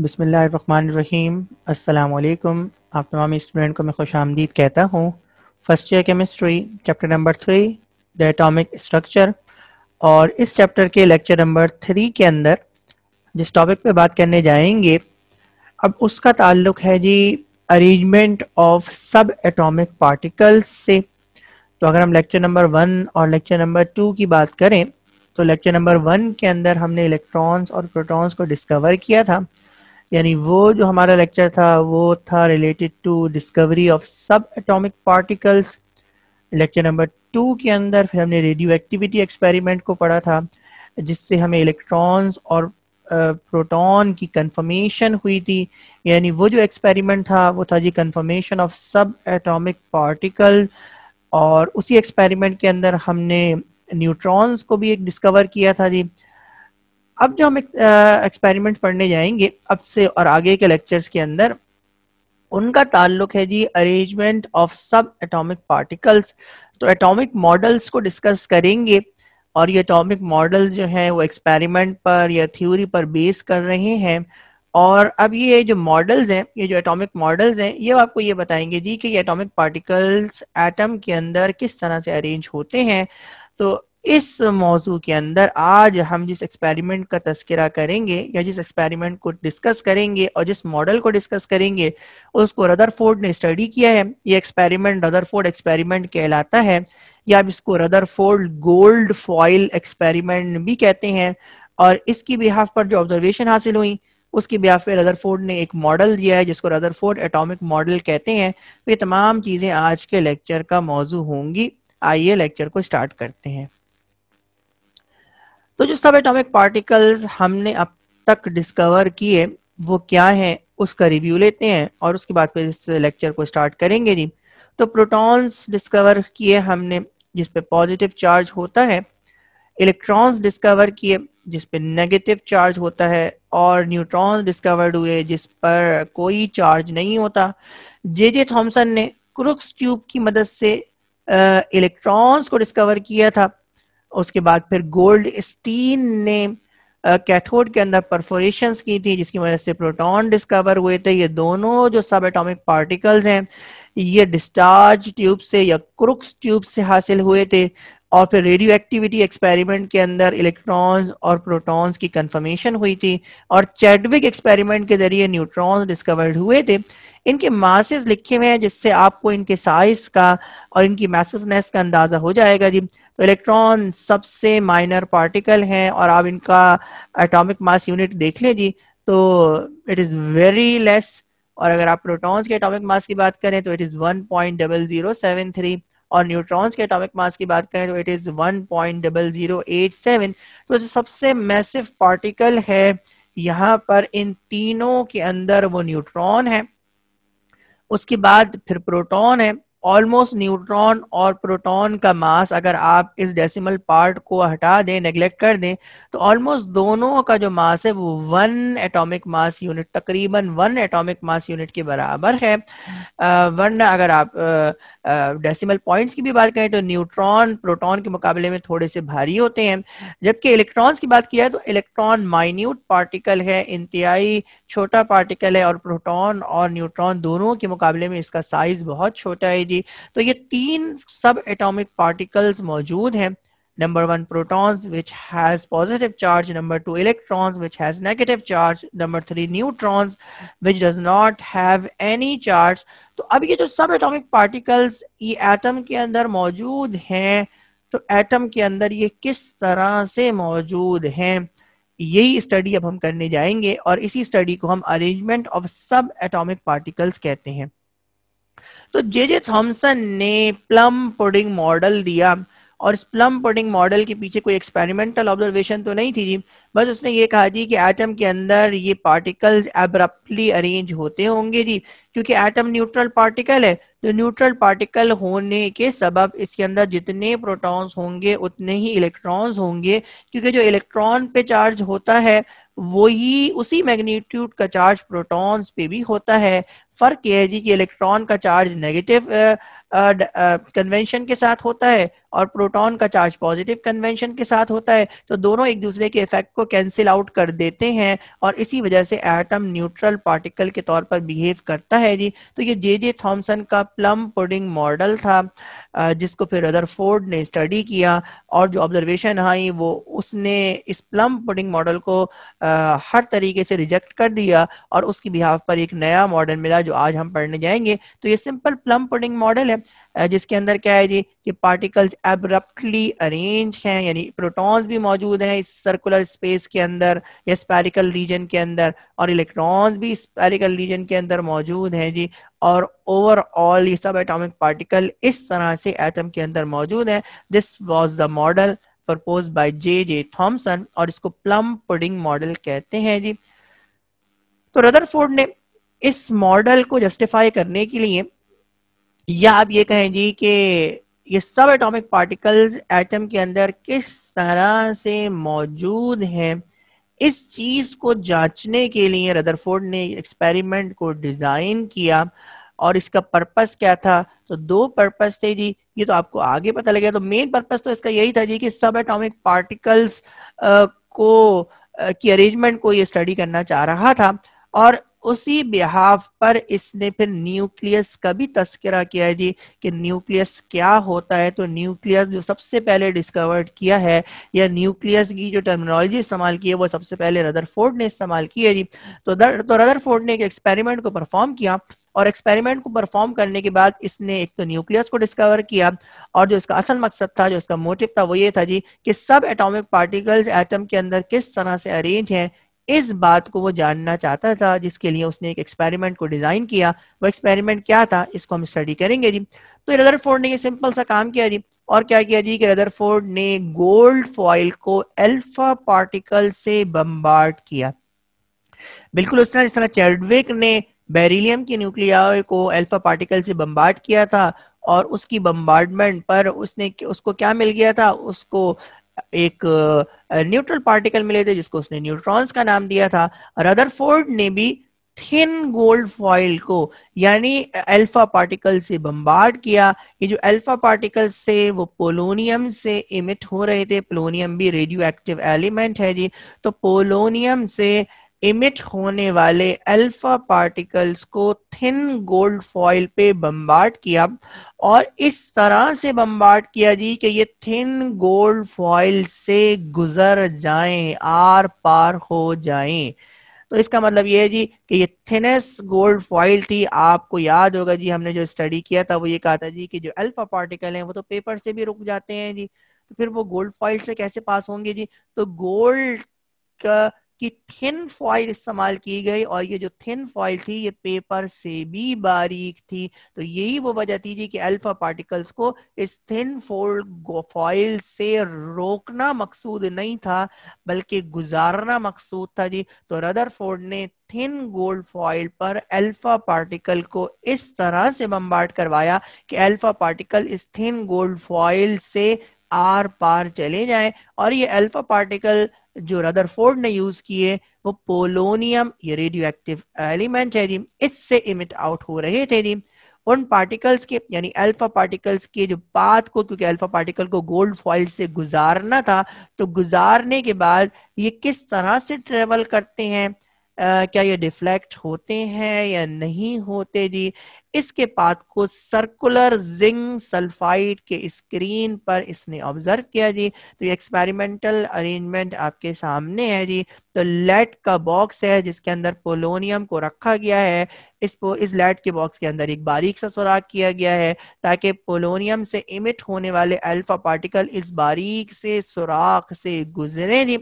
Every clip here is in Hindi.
बसमीम अल्लाम आप तमाम स्टूडेंट को मैं खुश आमदीद कहता हूँ first year chemistry chapter number three the atomic structure और इस चैप्टर के लेक्चर नंबर थ्री के अंदर जिस टॉपिक पे बात करने जाएंगे अब उसका ताल्लुक है जी arrangement of subatomic particles से तो अगर हम लेक्चर नंबर वन और लेक्चर नंबर टू की बात करें तो लेक्चर नंबर वन के अंदर हमने इलेक्ट्रॉन्स और प्रोटॉन्स को डिस्कवर किया था यानी वो जो हमारा लेक्चर था वो था related to discovery of subatomic particles lecture number two के अंदर फिर हमने रेडियो एक्टिविटी एक्सपेरिमेंट को पढ़ा था जिससे हमें इलेक्ट्रॉन्स और प्रोटॉन की कंफर्मेशन हुई थी यानी वो जो एक्सपेरिमेंट था वो था जी confirmation of subatomic particle और उसी एक्सपेरिमेंट के अंदर हमने न्यूट्रॉन्स को भी एक डिस्कवर किया था जी अब जो हम एक्सपेरिमेंट पढ़ने जाएंगे अब से और आगे के लेक्चर्स के अंदर उनका ताल्लुक है जी arrangement of subatomic particles तो एटॉमिक मॉडल्स को डिस्कस करेंगे और ये एटॉमिक मॉडल जो हैं वो एक्सपेरिमेंट पर या थ्योरी पर बेस कर रहे हैं और अब ये जो मॉडल्स हैं ये जो एटॉमिक मॉडल्स हैं ये आपको ये बताएंगे जी कि ये एटॉमिक पार्टिकल्स एटम के अंदर किस तरह से अरेंज होते हैं तो इस मौजू के अंदर आज हम जिस एक्सपेरिमेंट का तस्करा करेंगे या जिस एक्सपेरिमेंट को डिस्कस करेंगे और जिस मॉडल को डिस्कस करेंगे उसको रदरफोर्ड ने स्टडी किया है ये एक्सपेरिमेंट रदरफोर्ड एक्सपेरिमेंट कहलाता है या आप इसको रदरफोर्ड गोल्ड फॉइल एक्सपेरिमेंट भी कहते हैं और इसकी बिहाफ पर जो ऑब्जर्वेशन हासिल हुई उसके बिहाफ पे रदरफोर्ड ने एक मॉडल दिया है जिसको रदरफोर्ड एटॉमिक मॉडल कहते हैं तो ये तमाम चीज़ें आज के लेक्चर का मौजू होंगी आइए लेक्चर को स्टार्ट करते हैं तो जो सब एटॉमिक पार्टिकल्स हमने अब तक डिस्कवर किए वो क्या है उसका रिव्यू लेते हैं और उसके बाद फिर इस लेक्चर को स्टार्ट करेंगे जी तो प्रोटॉन्स डिस्कवर किए हमने जिस पे पॉजिटिव चार्ज होता है इलेक्ट्रॉन्स डिस्कवर किए जिस पे नेगेटिव चार्ज होता है और न्यूट्रॉन्स डिस्कवर्ड हुए जिस पर कोई चार्ज नहीं होता जे जे थॉम्सन ने क्रुक्स ट्यूब की मदद से इलेक्ट्रॉन्स को डिस्कवर किया था उसके बाद फिर गोल्ड स्टीन ने कैथोड के अंदर परफोरेशन की थी जिसकी वजह से प्रोटॉन डिस्कवर हुए थे ये दोनों जो सब एटॉमिक पार्टिकल्स हैं ये डिस्चार्ज ट्यूब से या क्रुक्स ट्यूब से हासिल हुए थे और फिर रेडियो एक्टिविटी एक्सपेरिमेंट के अंदर इलेक्ट्रॉन्स और प्रोटॉन्स की कंफर्मेशन हुई थी और चैडविक एक्सपेरिमेंट के जरिए न्यूट्रॉन्स डिस्कवर्ड हुए थे इनके मासेज लिखे हुए हैं जिससे आपको इनके साइज का और इनकी मैसिवनेस का अंदाजा हो जाएगा जी तो इलेक्ट्रॉन सबसे माइनर पार्टिकल हैं और आप इनका एटॉमिक मास यूनिट देख लें जी तो इट इज़ वेरी लेस और अगर आप प्रोटॉन्स के एटॉमिक मास की बात करें तो it is one point double zero seven three और न्यूट्रॉन्स के एटॉमिक मास की बात करें तो it is one point double zero eight seven तो सबसे मैसिव पार्टिकल है यहाँ पर इन तीनों के अंदर वो न्यूट्रॉन है उसके बाद फिर प्रोटॉन है ऑलमोस्ट न्यूट्रॉन और प्रोटॉन का मास अगर आप इस डेसिमल पार्ट को हटा दें नेग्लेक्ट कर दें तो ऑलमोस्ट दोनों का जो मास है वो वन एटॉमिक मास यूनिट तकरीबन वन एटॉमिक मास यूनिट के बराबर है वरना अगर आप डेसिमल पॉइंट्स की भी बात करें तो न्यूट्रॉन प्रोटॉन के मुकाबले में थोड़े से भारी होते हैं जबकि इलेक्ट्रॉन्स की बात किया है तो इलेक्ट्रॉन माइन्यूट पार्टिकल है इंतहाई छोटा पार्टिकल है और प्रोटॉन और न्यूट्रॉन दोनों के मुकाबले में इसका साइज बहुत छोटा है एनर्जी तो ये तीन सब एटॉमिक पार्टिकल्स मौजूद हैं number one protons which has positive charge number two electrons which has negative charge number three neutrons which does not have any charge तो अब ये जो सब एटॉमिक पार्टिकल्स ये एटम के अंदर मौजूद हैं तो एटम के अंदर ये किस तरह से मौजूद हैं यही स्टडी अब हम करने जाएंगे और इसी स्टडी को हम arrangement of subatomic particles कहते हैं तो जे जे थॉम्सन ने प्लम पुडिंग मॉडल दिया और इस प्लम पोडिंग मॉडल के पीछे कोई एक्सपेरिमेंटल ऑब्जर्वेशन तो नहीं थी जी बस उसने ये कहा जी कि एटम के अंदर ये पार्टिकल्स एब्रप्टली अरेंज होते होंगे जी क्योंकि एटम न्यूट्रल पार्टिकल है तो न्यूट्रल पार्टिकल होने के सबब इसके अंदर जितने प्रोटॉन्स होंगे उतने ही इलेक्ट्रॉन्स होंगे क्योंकि जो इलेक्ट्रॉन पे चार्ज होता है वही उसी मैग्नीट्यूड का चार्ज प्रोटॉन्स पे भी होता है फर्क यह है जी कि इलेक्ट्रॉन का चार्ज नेगेटिव कन्वेंशन के साथ होता है और प्रोटॉन का चार्ज पॉजिटिव कन्वेंशन के साथ होता है तो दोनों एक दूसरे के इफेक्ट को कैंसिल आउट कर देते हैं और इसी वजह से एटम न्यूट्रल पार्टिकल के तौर पर बिहेव करता है जी तो ये जे जे थॉम्सन का प्लम पुडिंग मॉडल था जिसको फिर फोर्ड ने स्टडी किया और जो ऑब्जर्वेशन आई वो उसने इस प्लम पुडिंग मॉडल को हर तरीके से रिजेक्ट कर दिया और उसकी बिहाव पर एक नया मॉडल मिला जो आज हम पढ़ने जाएंगे तो ये सिंपल प्लम पुडिंग मॉडल है जिसके अंदर क्या है जी कि पार्टिकल्स एब्रप्टली अरेंज हैं यानी प्रोटॉन्स भी मौजूद हैं इस सर्कुलर स्पेस के अंदर या स्पेरिकल रीजन के अंदर और इलेक्ट्रॉन्स भी स्पेरिकल रीजन के अंदर मौजूद हैं जी और ओवरऑल ये सब एटॉमिक पार्टिकल इस तरह से एटम के अंदर मौजूद है this was the model propose by J J Thomson और इसको प्लम पुडिंग मॉडल कहते हैं जी तो रदरफोर्ड ने इस मॉडल को जस्टिफाई करने के लिए या आप ये कहें जी कि ये सब एटॉमिक पार्टिकल्स एटम के अंदर किस तरह से मौजूद हैं इस चीज को जांचने के लिए रदरफोर्ड ने एक्सपेरिमेंट को डिजाइन किया और इसका पर्पस क्या था तो दो पर्पस थे जी ये तो आपको आगे पता लगेगा तो मेन पर्पस तो इसका यही था जी कि सब एटॉमिक पार्टिकल्स को की अरेंजमेंट को ये स्टडी करना चाह रहा था और उसी बिहाव पर इसने फिर न्यूक्लियस का भी तस्करा किया है जी कि न्यूक्लियस क्या होता है तो न्यूक्लियस जो सबसे पहले डिस्कवर्ड किया है या न्यूक्लियस की जो टर्मिनोलॉजी इस्तेमाल की है वो सबसे पहले रदरफोर्ड ने इस्तेमाल किया है जी तो दर, तो रदरफोर्ड ने एक एक्सपेरिमेंट को परफॉर्म किया और एक्सपेरिमेंट को परफॉर्म करने के बाद इसने एक तो न्यूक्लियस को डिस्कवर किया और जो इसका असल मकसद था जो इसका मोटिव था वो ये था जी कि सब एटॉमिक पार्टिकल्स एटम के अंदर किस तरह से अरेंज हैं इस बात को वो जानना चाहता था जिसके लिए उसने एक एक्सपेरिमेंट को डिजाइन किया वो एक्सपेरिमेंट क्या था इसको हम स्टडी करेंगे जी तो रदर फोर्ड ने ये सिंपल सा काम किया जी और क्या किया जी कि रदर फोर्ड ने गोल्ड फॉइल को एल्फा पार्टिकल से बम्बार्ड किया बिल्कुल उस तरह जिस तरह चेडविक ने बेरिलियम के न्यूक्लियाओं को एल्फा पार्टिकल से बम्बार्ड किया था और उसकी बम्बार्डमेंट पर उसने उसको क्या मिल गया था उसको एक न्यूट्रल पार्टिकल मिले थे जिसको उसने न्यूट्रॉन्स का नाम दिया था रदरफोर्ड ने भी थिन गोल्ड फॉइल को यानी अल्फा पार्टिकल से बम्बार्ड किया ये जो अल्फा पार्टिकल से वो पोलोनियम से इमिट हो रहे थे पोलोनियम भी रेडियो एक्टिव एलिमेंट है जी तो पोलोनियम से इमिट होने वाले अल्फा पार्टिकल्स को थिन गोल्ड फॉइल पे बम्बार्ड किया और इस तरह से बम्बार्ड किया जी कि ये थिन गोल्ड फॉइल से गुजर जाएं आर पार हो जाएं तो इसका मतलब ये है जी कि ये थिनेस गोल्ड फॉइल थी आपको याद होगा जी हमने जो स्टडी किया था वो ये कहा था जी कि जो अल्फा पार्टिकल हैं वो तो पेपर से भी रुक जाते हैं जी तो फिर वो गोल्ड फॉइल से कैसे पास होंगे जी तो गोल्ड का कि थिन फॉइल इस्तेमाल की गई और ये जो थिन फॉइल थी ये पेपर से भी बारीक थी तो यही वो वजह थी जी कि अल्फा पार्टिकल्स को इस थिन फोल्ड फॉइल से रोकना मकसूद नहीं था बल्कि गुजारना मकसूद था जी तो रदर फोर्ड ने थिन गोल्ड फॉइल पर अल्फा पार्टिकल को इस तरह से बम्बार्ट करवाया कि अल्फा पार्टिकल इस थिन गोल्ड फॉइल से आर पार चले जाए और ये अल्फा पार्टिकल जो रदर फोर्ड ने यूज किए वो पोलोनियम ये रेडियो एक्टिव एलिमेंट है जी इससे इमिट आउट हो रहे थे जी उन पार्टिकल्स के यानी अल्फा पार्टिकल्स के जो पाथ को क्योंकि अल्फा पार्टिकल को गोल्ड फॉइल से गुजारना था तो गुजारने के बाद ये किस तरह से ट्रेवल करते हैं क्या ये डिफ्लेक्ट होते हैं या नहीं होते जी इसके पाथ को सर्कुलर जिंक सल्फाइड के स्क्रीन पर इसने ऑब्जर्व किया जी तो ये एक्सपेरिमेंटल अरेंजमेंट आपके सामने है जी तो लेट का बॉक्स है जिसके अंदर पोलोनियम को रखा गया है इस इस लेट के बॉक्स के अंदर एक बारीक सा सुराग किया गया है ताकि पोलोनियम से इमिट होने वाले अल्फा पार्टिकल इस बारीक से सुराख से गुजरे जी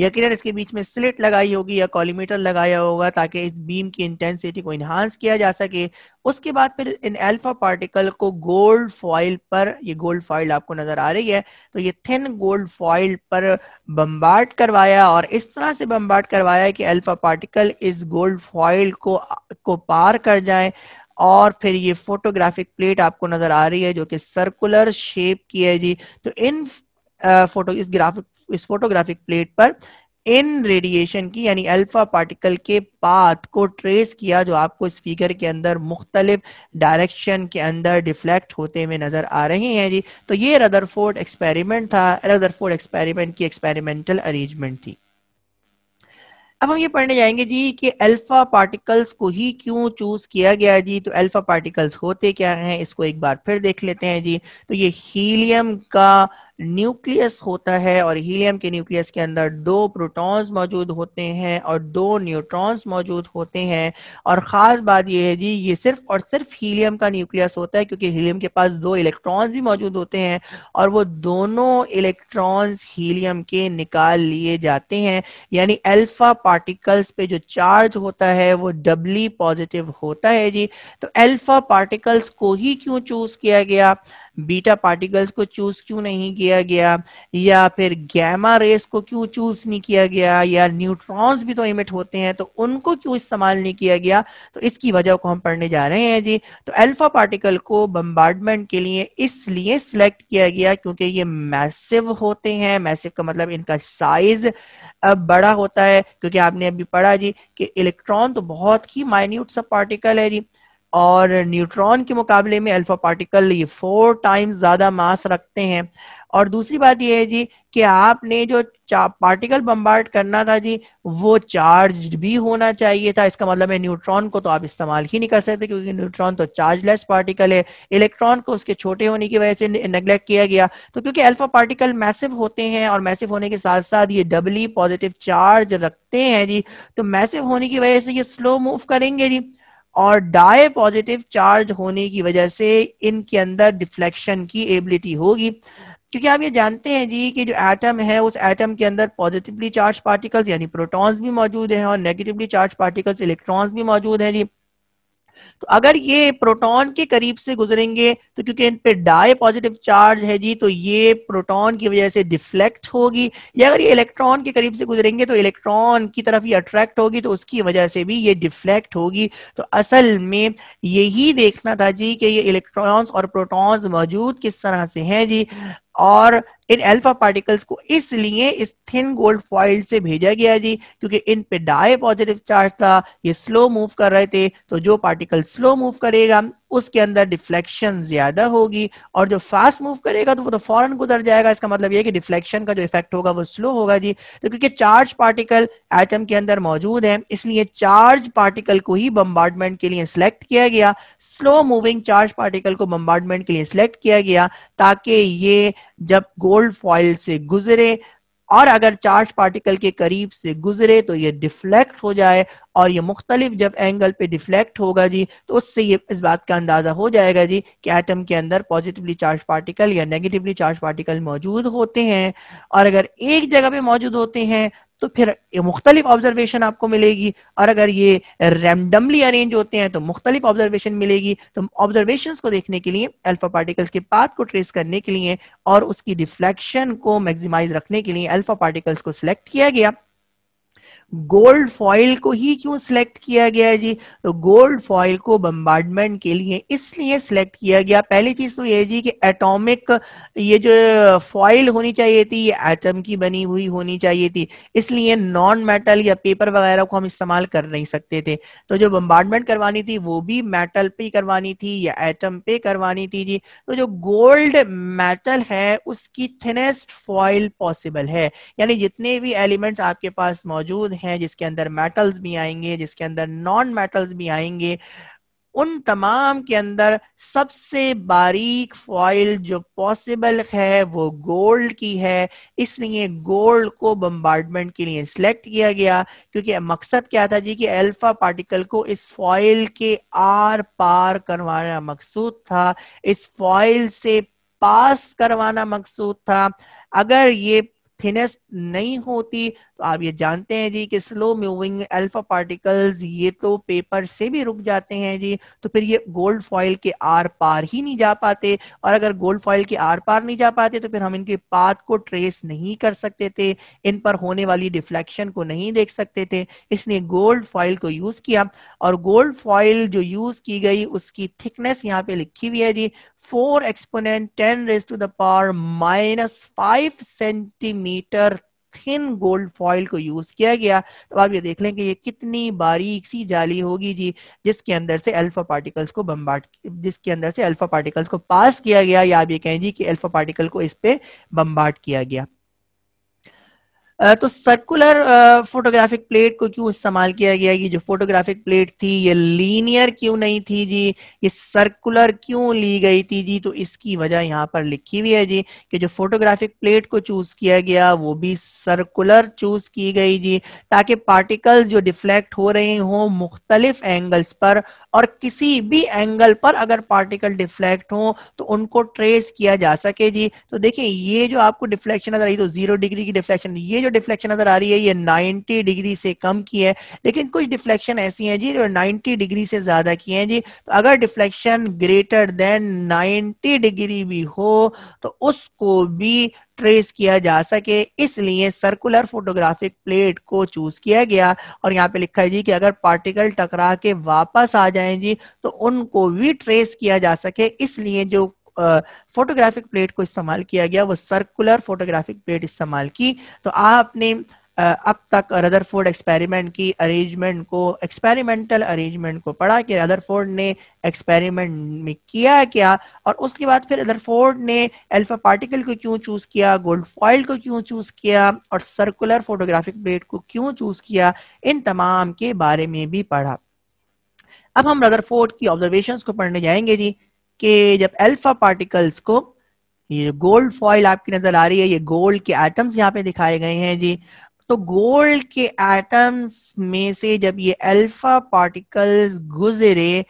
यकीन इसके बीच में स्लिट लगाई होगी या कॉलीमीटर लगाया होगा ताकि इस बीम की इंटेंसिटी को इन्हांस किया जा सके उसके बाद फिर इन अल्फा पार्टिकल को गोल्ड फॉइल पर ये गोल्ड फॉइल आपको नजर आ रही है तो ये थिन गोल्ड फॉइल पर बम्बार्ट करवाया और इस तरह से बम्बार्ट करवाया कि अल्फा पार्टिकल इस गोल्ड फॉइल को को पार कर जाए और फिर ये फोटोग्राफिक प्लेट आपको नजर आ रही है जो कि सर्कुलर शेप की है जी तो इन फोटो इस ग्राफिक इस फोटोग्राफिक प्लेट पर इन रेडिएशन की यानी अल्फा पार्टिकल के पाथ को ट्रेस किया जो आपको इस फिगर के अंदर मुख्तलिफ डायरेक्शन के अंदर डिफ्लेक्ट होते हुए नजर आ रहे हैं जी तो ये रदरफोर्ड एक्सपेरिमेंट था रदरफोर्ड एक्सपेरिमेंट की एक्सपेरिमेंटल अरेंजमेंट थी अब हम ये पढ़ने जाएंगे जी कि अल्फा पार्टिकल्स को ही क्यों चूज किया गया जी तो अल्फा पार्टिकल्स होते क्या हैं इसको एक बार फिर देख लेते हैं जी तो ये हीलियम का न्यूक्लियस होता है और हीलियम के न्यूक्लियस के अंदर दो प्रोटॉन्स मौजूद होते हैं और दो न्यूट्रॉन्स मौजूद होते हैं और ख़ास बात यह है जी ये सिर्फ और सिर्फ हीलियम का न्यूक्लियस होता है क्योंकि हीलियम के पास दो इलेक्ट्रॉन्स भी मौजूद होते हैं और वो दोनों इलेक्ट्रॉन्स हीलियम के निकाल लिए जाते हैं यानी अल्फ़ा पार्टिकल्स पे जो चार्ज होता है वो डबली पॉजिटिव होता है जी तो एल्फा पार्टिकल्स को ही क्यों चूज़ किया गया बीटा पार्टिकल्स को चूज क्यों नहीं किया गया या फिर गैमा रेस को क्यों चूज नहीं किया गया या न्यूट्रॉन्स भी तो इमिट होते हैं तो उनको क्यों इस्तेमाल नहीं किया गया तो इसकी वजह को हम पढ़ने जा रहे हैं जी तो अल्फा पार्टिकल को बम्बार्डमेंट के लिए इसलिए सिलेक्ट किया गया क्योंकि ये मैसिव होते हैं मैसिव का मतलब इनका साइज बड़ा होता है क्योंकि आपने अभी पढ़ा जी कि इलेक्ट्रॉन तो बहुत ही माइन्यूट सब पार्टिकल है जी और न्यूट्रॉन के मुकाबले में अल्फा पार्टिकल ये फोर टाइम्स ज्यादा मास रखते हैं और दूसरी बात यह है जी कि आपने जो पार्टिकल बम्बार्ट करना था जी वो चार्ज भी होना चाहिए था इसका मतलब है न्यूट्रॉन को तो आप इस्तेमाल ही नहीं कर सकते क्योंकि न्यूट्रॉन तो चार्जलेस पार्टिकल है इलेक्ट्रॉन को उसके छोटे होने की वजह से नेग्लेक्ट किया गया तो क्योंकि अल्फा पार्टिकल मैसिव होते हैं और मैसिव होने के साथ साथ ये डबली पॉजिटिव चार्ज रखते हैं जी तो मैसिव होने की वजह से ये स्लो मूव करेंगे जी और डाई पॉजिटिव चार्ज होने की वजह से इनके अंदर डिफ्लेक्शन की एबिलिटी होगी क्योंकि आप ये जानते हैं जी कि जो एटम है उस एटम के अंदर पॉजिटिवली चार्ज पार्टिकल्स यानी प्रोटॉन्स भी मौजूद हैं और नेगेटिवली चार्ज पार्टिकल्स इलेक्ट्रॉन्स भी मौजूद हैं जी तो अगर ये प्रोटॉन के करीब से गुजरेंगे तो क्योंकि इन पे डाई पॉजिटिव चार्ज है जी तो ये प्रोटॉन की वजह से डिफ्लेक्ट होगी या अगर ये इलेक्ट्रॉन के करीब से गुजरेंगे तो इलेक्ट्रॉन की तरफ ये अट्रैक्ट होगी तो उसकी वजह से भी ये डिफ्लेक्ट होगी तो असल में यही देखना था जी कि ये इलेक्ट्रॉन्स और प्रोटॉन्स मौजूद किस तरह से हैं जी और इन अल्फा पार्टिकल्स को इसलिए इस थिन गोल्ड फॉइल से भेजा गया जी क्योंकि इन पे डाई पॉजिटिव चार्ज था ये स्लो मूव कर रहे थे तो जो पार्टिकल स्लो मूव करेगा उसके अंदर डिफ्लेक्शन ज्यादा होगी और जो फास्ट मूव करेगा तो वो तो फॉरन गुजर जाएगा इसका मतलब ये कि डिफ्लेक्शन का जो इफेक्ट होगा वो स्लो होगा जी तो क्योंकि चार्ज पार्टिकल एटम के अंदर मौजूद है इसलिए चार्ज पार्टिकल को ही बम्बार्डमेंट के लिए सिलेक्ट किया गया स्लो मूविंग चार्ज पार्टिकल को बम्बार्डमेंट के लिए सिलेक्ट किया गया ताकि ये जब गोल्ड फॉइल से गुजरे और अगर चार्ज पार्टिकल के करीब से गुजरे तो ये डिफ्लेक्ट हो जाए और ये मुख्तलिफ जब एंगल पे डिफ्लेक्ट होगा जी तो उससे ये इस बात का अंदाजा हो जाएगा जी कि एटम के अंदर पॉजिटिवली चार्ज पार्टिकल या नेगेटिवली चार्ज पार्टिकल मौजूद होते हैं और अगर एक जगह पे मौजूद होते हैं तो फिर मुख्तलिफ ऑब्जर्वेशन आपको मिलेगी और अगर ये रैंडमली अरेंज होते हैं तो मुख्तलिफ ऑब्जर्वेशन मिलेगी तो ऑब्जर्वेशन को देखने के लिए अल्फा पार्टिकल्स के पाथ को ट्रेस करने के लिए और उसकी डिफ्लेक्शन को मैक्सिमाइज रखने के लिए अल्फा पार्टिकल्स को सिलेक्ट किया गया गोल्ड फॉइल को ही क्यों सिलेक्ट किया गया है जी तो गोल्ड फॉइल को बम्बार्डमेंट के लिए इसलिए सिलेक्ट किया गया पहली चीज तो ये जी कि एटॉमिक ये जो फॉइल होनी चाहिए थी ये एटम की बनी हुई होनी चाहिए थी इसलिए नॉन मेटल या पेपर वगैरह को हम इस्तेमाल कर नहीं सकते थे तो जो बम्बार्डमेंट करवानी थी वो भी मेटल पे करवानी थी या एटम पे करवानी थी जी तो जो गोल्ड मेटल है उसकी थिनेस्ट फॉइल पॉसिबल है यानी जितने भी एलिमेंट्स आपके पास मौजूद हैं जिसके अंदर मेटल्स भी आएंगे जिसके अंदर नॉन मेटल्स भी आएंगे उन तमाम के अंदर सबसे बारीक फॉइल जो पॉसिबल है वो गोल्ड की है इसलिए गोल्ड को बम्बार्डमेंट के लिए सिलेक्ट किया गया क्योंकि मकसद क्या था जी कि अल्फा पार्टिकल को इस फॉइल के आर पार करवाना मकसूद था इस फॉइल से पास करवाना मकसूद था अगर ये थिनेस्ट नहीं होती तो आप ये जानते हैं जी कि स्लो मूविंग अल्फा पार्टिकल्स ये तो पेपर से भी रुक जाते हैं जी तो फिर ये गोल्ड फॉइल के आर पार ही नहीं जा पाते और अगर गोल्ड फॉइल के आर पार नहीं जा पाते तो फिर हम इनके पाथ को ट्रेस नहीं कर सकते थे इन पर होने वाली डिफ्लेक्शन को नहीं देख सकते थे इसलिए गोल्ड फॉइल को यूज किया और गोल्ड फॉइल जो यूज की गई उसकी थिकनेस यहाँ पे लिखी हुई है जी four exponent ten raise to the power minus five centimetre thin gold foil को यूज किया गया तो आप ये देख लें कि ये कितनी बारीक सी जाली होगी जी जिसके अंदर से अल्फा पार्टिकल्स को बम्बार्ट जिसके अंदर से अल्फा पार्टिकल्स को पास किया गया या आप ये कहें जी कि अल्फा पार्टिकल को इस पे बम्बार्ट किया गया तो सर्कुलर फोटोग्राफिक प्लेट को क्यों इस्तेमाल किया गया ये जो फोटोग्राफिक प्लेट थी ये लीनियर क्यों नहीं थी जी ये सर्कुलर क्यों ली गई थी जी तो इसकी वजह यहाँ पर लिखी हुई है जी कि जो फोटोग्राफिक प्लेट को चूज किया गया वो भी सर्कुलर चूज की गई जी ताकि पार्टिकल्स जो डिफ्लेक्ट हो रहे हों मुख्तलिफ एंगल्स पर और किसी भी एंगल पर अगर पार्टिकल डिफ्लेक्ट हो तो उनको ट्रेस किया जा सके जी तो देखिये ये जो आपको डिफ्लेक्शन नजर आई तो जीरो डिग्री की डिफ्लेक्शन ये जो डिफ्लेक्शन नजर आ रही है ये 90 डिग्री से कम की है लेकिन कुछ डिफ्लेक्शन ऐसी हैं जी जो 90 डिग्री से ज्यादा की हैं जी तो अगर डिफ्लेक्शन ग्रेटर देन 90 डिग्री भी हो तो उसको भी ट्रेस किया जा सके इसलिए सर्कुलर फोटोग्राफिक प्लेट को चूज किया गया और यहाँ पे लिखा है जी कि अगर पार्टिकल टकरा के वापस आ जाएं जी तो उनको भी ट्रेस किया जा सके इसलिए जो फोटोग्राफिक प्लेट को इस्तेमाल किया गया वो सर्कुलर फोटोग्राफिक प्लेट इस्तेमाल की तो आपने अब तक रदरफोर्ड एक्सपेरिमेंट की अरेंजमेंट को एक्सपेरिमेंटल अरेंजमेंट को पढ़ा कि रदरफोर्ड ने एक्सपेरिमेंट में किया क्या और उसके बाद फिर रदरफोर्ड ने अल्फा पार्टिकल को क्यों चूज किया गोल्ड फॉइल को क्यों चूज किया और सर्कुलर फोटोग्राफिक प्लेट को क्यों चूज किया इन तमाम के बारे में भी पढ़ा अब हम रदरफोर्ड की ऑब्जर्वेशन को पढ़ने जाएंगे जी कि जब अल्फा पार्टिकल्स को ये गोल्ड फॉइल आपकी नजर आ रही है ये गोल्ड के एटम्स यहाँ पे दिखाए गए हैं जी तो गोल्ड के एटम्स में से जब ये अल्फा पार्टिकल्स गुजरे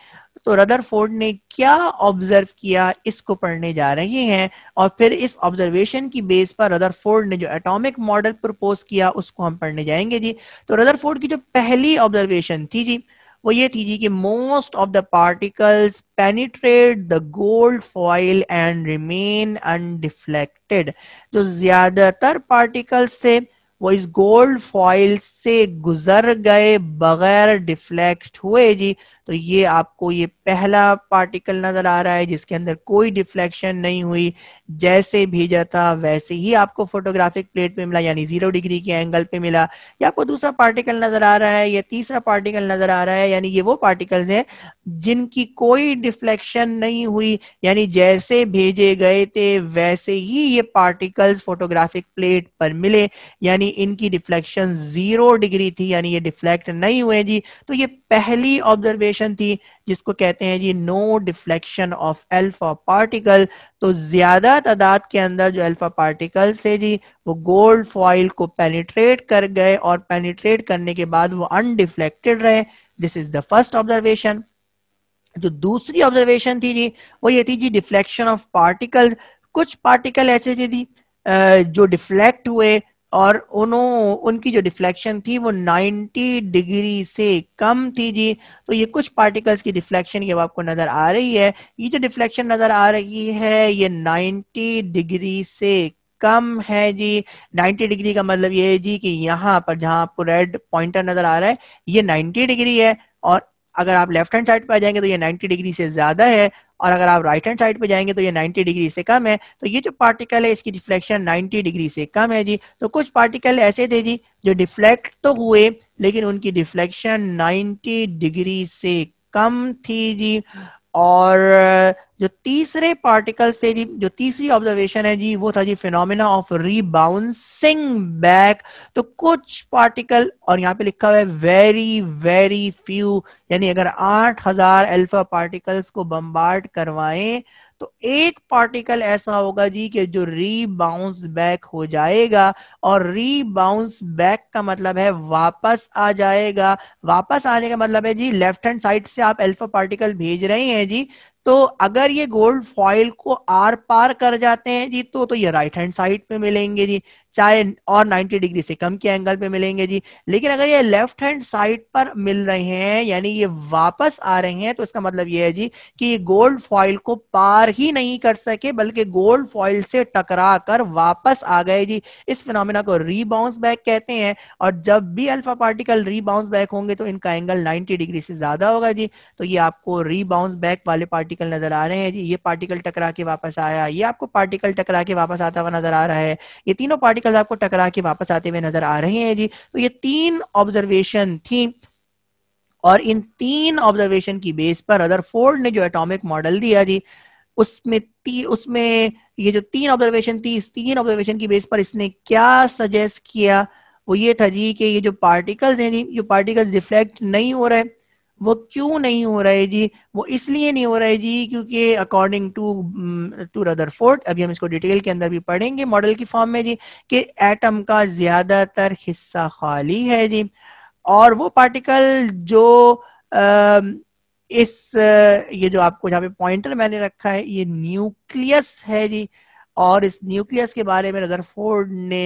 तो रदरफोर्ड ने क्या ऑब्जर्व किया इसको पढ़ने जा रहे हैं और फिर इस ऑब्जर्वेशन की बेस पर रदरफोर्ड ने जो एटॉमिक मॉडल प्रपोज किया उसको हम पढ़ने जाएंगे जी तो रदरफोर्ड की जो पहली ऑब्जर्वेशन थी जी वो ये थी जी कि most of the particles penetrate the gold foil and remain undeflected जो ज्यादातर पार्टिकल्स थे वो इस गोल्ड फॉइल से गुजर गए बगैर डिफ्लेक्ट हुए जी तो ये आपको ये पहला पार्टिकल नजर आ रहा है जिसके अंदर कोई डिफ्लेक्शन नहीं हुई जैसे भेजा था वैसे ही आपको फोटोग्राफिक प्लेट पे मिला यानी जीरो डिग्री के एंगल पे मिला या आपको दूसरा पार्टिकल नजर आ रहा है या तीसरा पार्टिकल नजर आ रहा है यानी ये वो पार्टिकल्स हैं जिनकी कोई डिफ्लेक्शन नहीं हुई यानी जैसे भेजे गए थे वैसे ही ये पार्टिकल्स फोटोग्राफिक प्लेट पर मिले यानी इनकी डिफ्लेक्शन जीरो डिग्री थी यानी ये डिफ्लेक्ट नहीं हुए जी तो ये पहली ऑब्जर्वेशन थी जिसको कहते हैं जी no deflection of alpha particle तो ज्यादा तादाद के अंदर जो एल्फा पार्टिकल से जी वो गोल्ड फॉइल को पेनिट्रेट कर गए और पेनिट्रेट करने के बाद वो अनडिफ्लेक्टेड रहे this is the first observation जो दूसरी ऑब्जर्वेशन थी जी वो ये थी जी डिफ्लेक्शन ऑफ पार्टिकल कुछ पार्टिकल ऐसे जी थी जो डिफ्लेक्ट हुए और उनकी जो डिफ्लेक्शन थी वो 90 डिग्री से कम थी जी तो ये कुछ पार्टिकल्स की डिफ्लेक्शन ये आपको नजर आ रही है ये जो डिफ्लेक्शन नजर आ रही है ये 90 डिग्री से कम है जी 90 डिग्री का मतलब ये है जी कि यहाँ पर जहां आपको रेड पॉइंटर नजर आ रहा है ये 90 डिग्री है और अगर आप लेफ्ट हैंड साइड पर आ जाएंगे तो ये 90 डिग्री से ज्यादा है और अगर आप राइट हैंड साइड पे जाएंगे तो ये 90 डिग्री से कम है तो ये जो पार्टिकल है इसकी रिफ्लेक्शन 90 डिग्री से कम है जी तो कुछ पार्टिकल ऐसे थे जी जो डिफ्लेक्ट तो हुए लेकिन उनकी डिफ्लेक्शन 90 डिग्री से कम थी जी और जो तीसरे पार्टिकल से जी जो तीसरी ऑब्जर्वेशन है जी वो था जी फिनोमिना ऑफ रीबाउंसिंग बैक तो कुछ पार्टिकल और यहाँ पे लिखा हुआ है वेरी वेरी फ्यू यानी अगर 8000 अल्फा पार्टिकल्स को बम्बार्ड करवाएं तो एक पार्टिकल ऐसा होगा जी कि जो री बाउंस बैक हो जाएगा और रीबाउंस बैक का मतलब है वापस आ जाएगा वापस आने का मतलब है जी लेफ्ट हैंड साइड से आप अल्फा पार्टिकल भेज रहे हैं जी तो अगर ये गोल्ड फॉइल को आर पार कर जाते हैं जी तो तो ये राइट हैंड साइड पे मिलेंगे जी चाहे और 90 डिग्री से कम के एंगल पे मिलेंगे जी लेकिन अगर ये लेफ्ट हैंड साइड पर मिल रहे हैं यानी ये वापस आ रहे हैं तो इसका मतलब ये है जी कि ये गोल्ड फॉइल को पार ही नहीं कर सके बल्कि गोल्ड फॉइल से टकरा कर वापस आ गए जी इस फिनोमिना को रीबाउंस बैक कहते हैं और जब भी अल्फा पार्टिकल रीबाउंस बैक होंगे तो इनका एंगल नाइन्टी डिग्री से ज्यादा होगा जी तो ये आपको रीबाउंस बैक वाले पार्टिकल पार्टिकल नजर आ रहे हैं जी ये पार्टिकल टकरा के वापस आया ये आपको पार्टिकल टकरा के वापस आता हुआ नजर आ रहा है ये तीनों पार्टिकल आपको टकरा के वापस आते हुए नजर आ रहे हैं जी तो ये तीन ऑब्जर्वेशन थी और इन तीन ऑब्जर्वेशन की बेस पर अदर फोर्ड ने जो एटॉमिक मॉडल दिया जी उसमें ती उसमें ये जो तीन ऑब्जर्वेशन थी इस तीन ऑब्जर्वेशन की बेस पर इसने क्या सजेस्ट किया वो ये था जी कि ये जो पार्टिकल्स हैं जी जो पार्टिकल्स रिफ्लेक्ट नहीं हो रहे वो क्यों नहीं हो रहा है जी वो इसलिए नहीं हो रहा है जी क्योंकि अकॉर्डिंग टू टू रदरफोर्ड अभी हम इसको डिटेल के अंदर भी पढ़ेंगे मॉडल की फॉर्म में जी कि एटम का ज्यादातर हिस्सा खाली है जी और वो पार्टिकल जो आ, इस ये जो आपको जहाँ पे पॉइंटर मैंने रखा है ये न्यूक्लियस है जी और इस न्यूक्लियस के बारे में रदर ने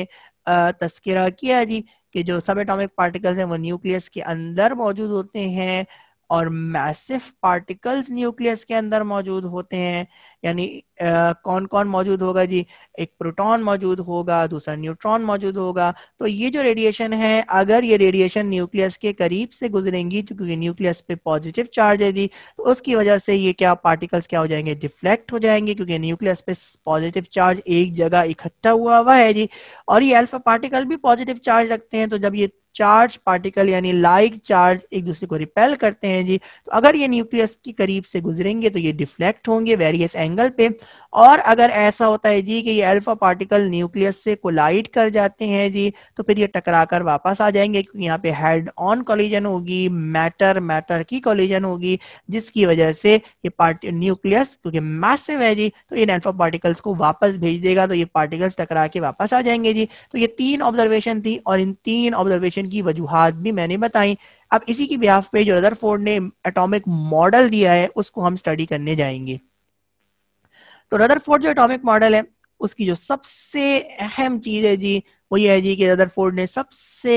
तस्करा किया जी कि जो सब एटॉमिक पार्टिकल्स हैं वो न्यूक्लियस के अंदर मौजूद होते हैं और मैसिव पार्टिकल्स न्यूक्लियस के अंदर मौजूद होते हैं यानी कौन कौन मौजूद होगा जी एक प्रोटॉन मौजूद होगा दूसरा न्यूट्रॉन मौजूद होगा तो ये जो रेडिएशन है अगर ये रेडिएशन न्यूक्लियस के करीब से गुजरेंगी तो क्योंकि न्यूक्लियस पे पॉजिटिव चार्ज है जी तो उसकी वजह से ये क्या पार्टिकल्स क्या हो जाएंगे डिफ्लेक्ट हो जाएंगे क्योंकि न्यूक्लियस पे पॉजिटिव चार्ज एक जगह इकट्ठा हुआ हुआ है जी और ये अल्फा पार्टिकल भी पॉजिटिव चार्ज रखते हैं तो जब ये चार्ज पार्टिकल यानी लाइक चार्ज एक दूसरे को रिपेल करते हैं जी तो अगर ये न्यूक्लियस के करीब से गुजरेंगे तो ये डिफ्लेक्ट होंगे वेरियस एंगल पे और अगर ऐसा होता है जी कि ये अल्फा पार्टिकल न्यूक्लियस से कोलाइड कर जाते हैं जी तो फिर ये टकराकर वापस आ जाएंगे क्योंकि यहाँ पे हेड ऑन कॉलिजन होगी मैटर मैटर की कॉलिजन होगी जिसकी वजह से ये पार्टी न्यूक्लियस क्योंकि मैसिव है जी तो इन एल्फा पार्टिकल्स को वापस भेज देगा तो ये पार्टिकल्स टकरा के वापस आ जाएंगे जी तो ये तीन ऑब्जर्वेशन थी और इन तीन ऑब्जर्वेशन की वजूहत भी मैंने बताई अब इसी की ब्याह पे जो रदरफोर्ड ने एटॉमिक मॉडल दिया है उसको हम स्टडी करने जाएंगे तो रदरफोर्ड जो एटॉमिक मॉडल है उसकी जो सबसे अहम चीज है जी वो ये है जी कि रदरफोर्ड ने सबसे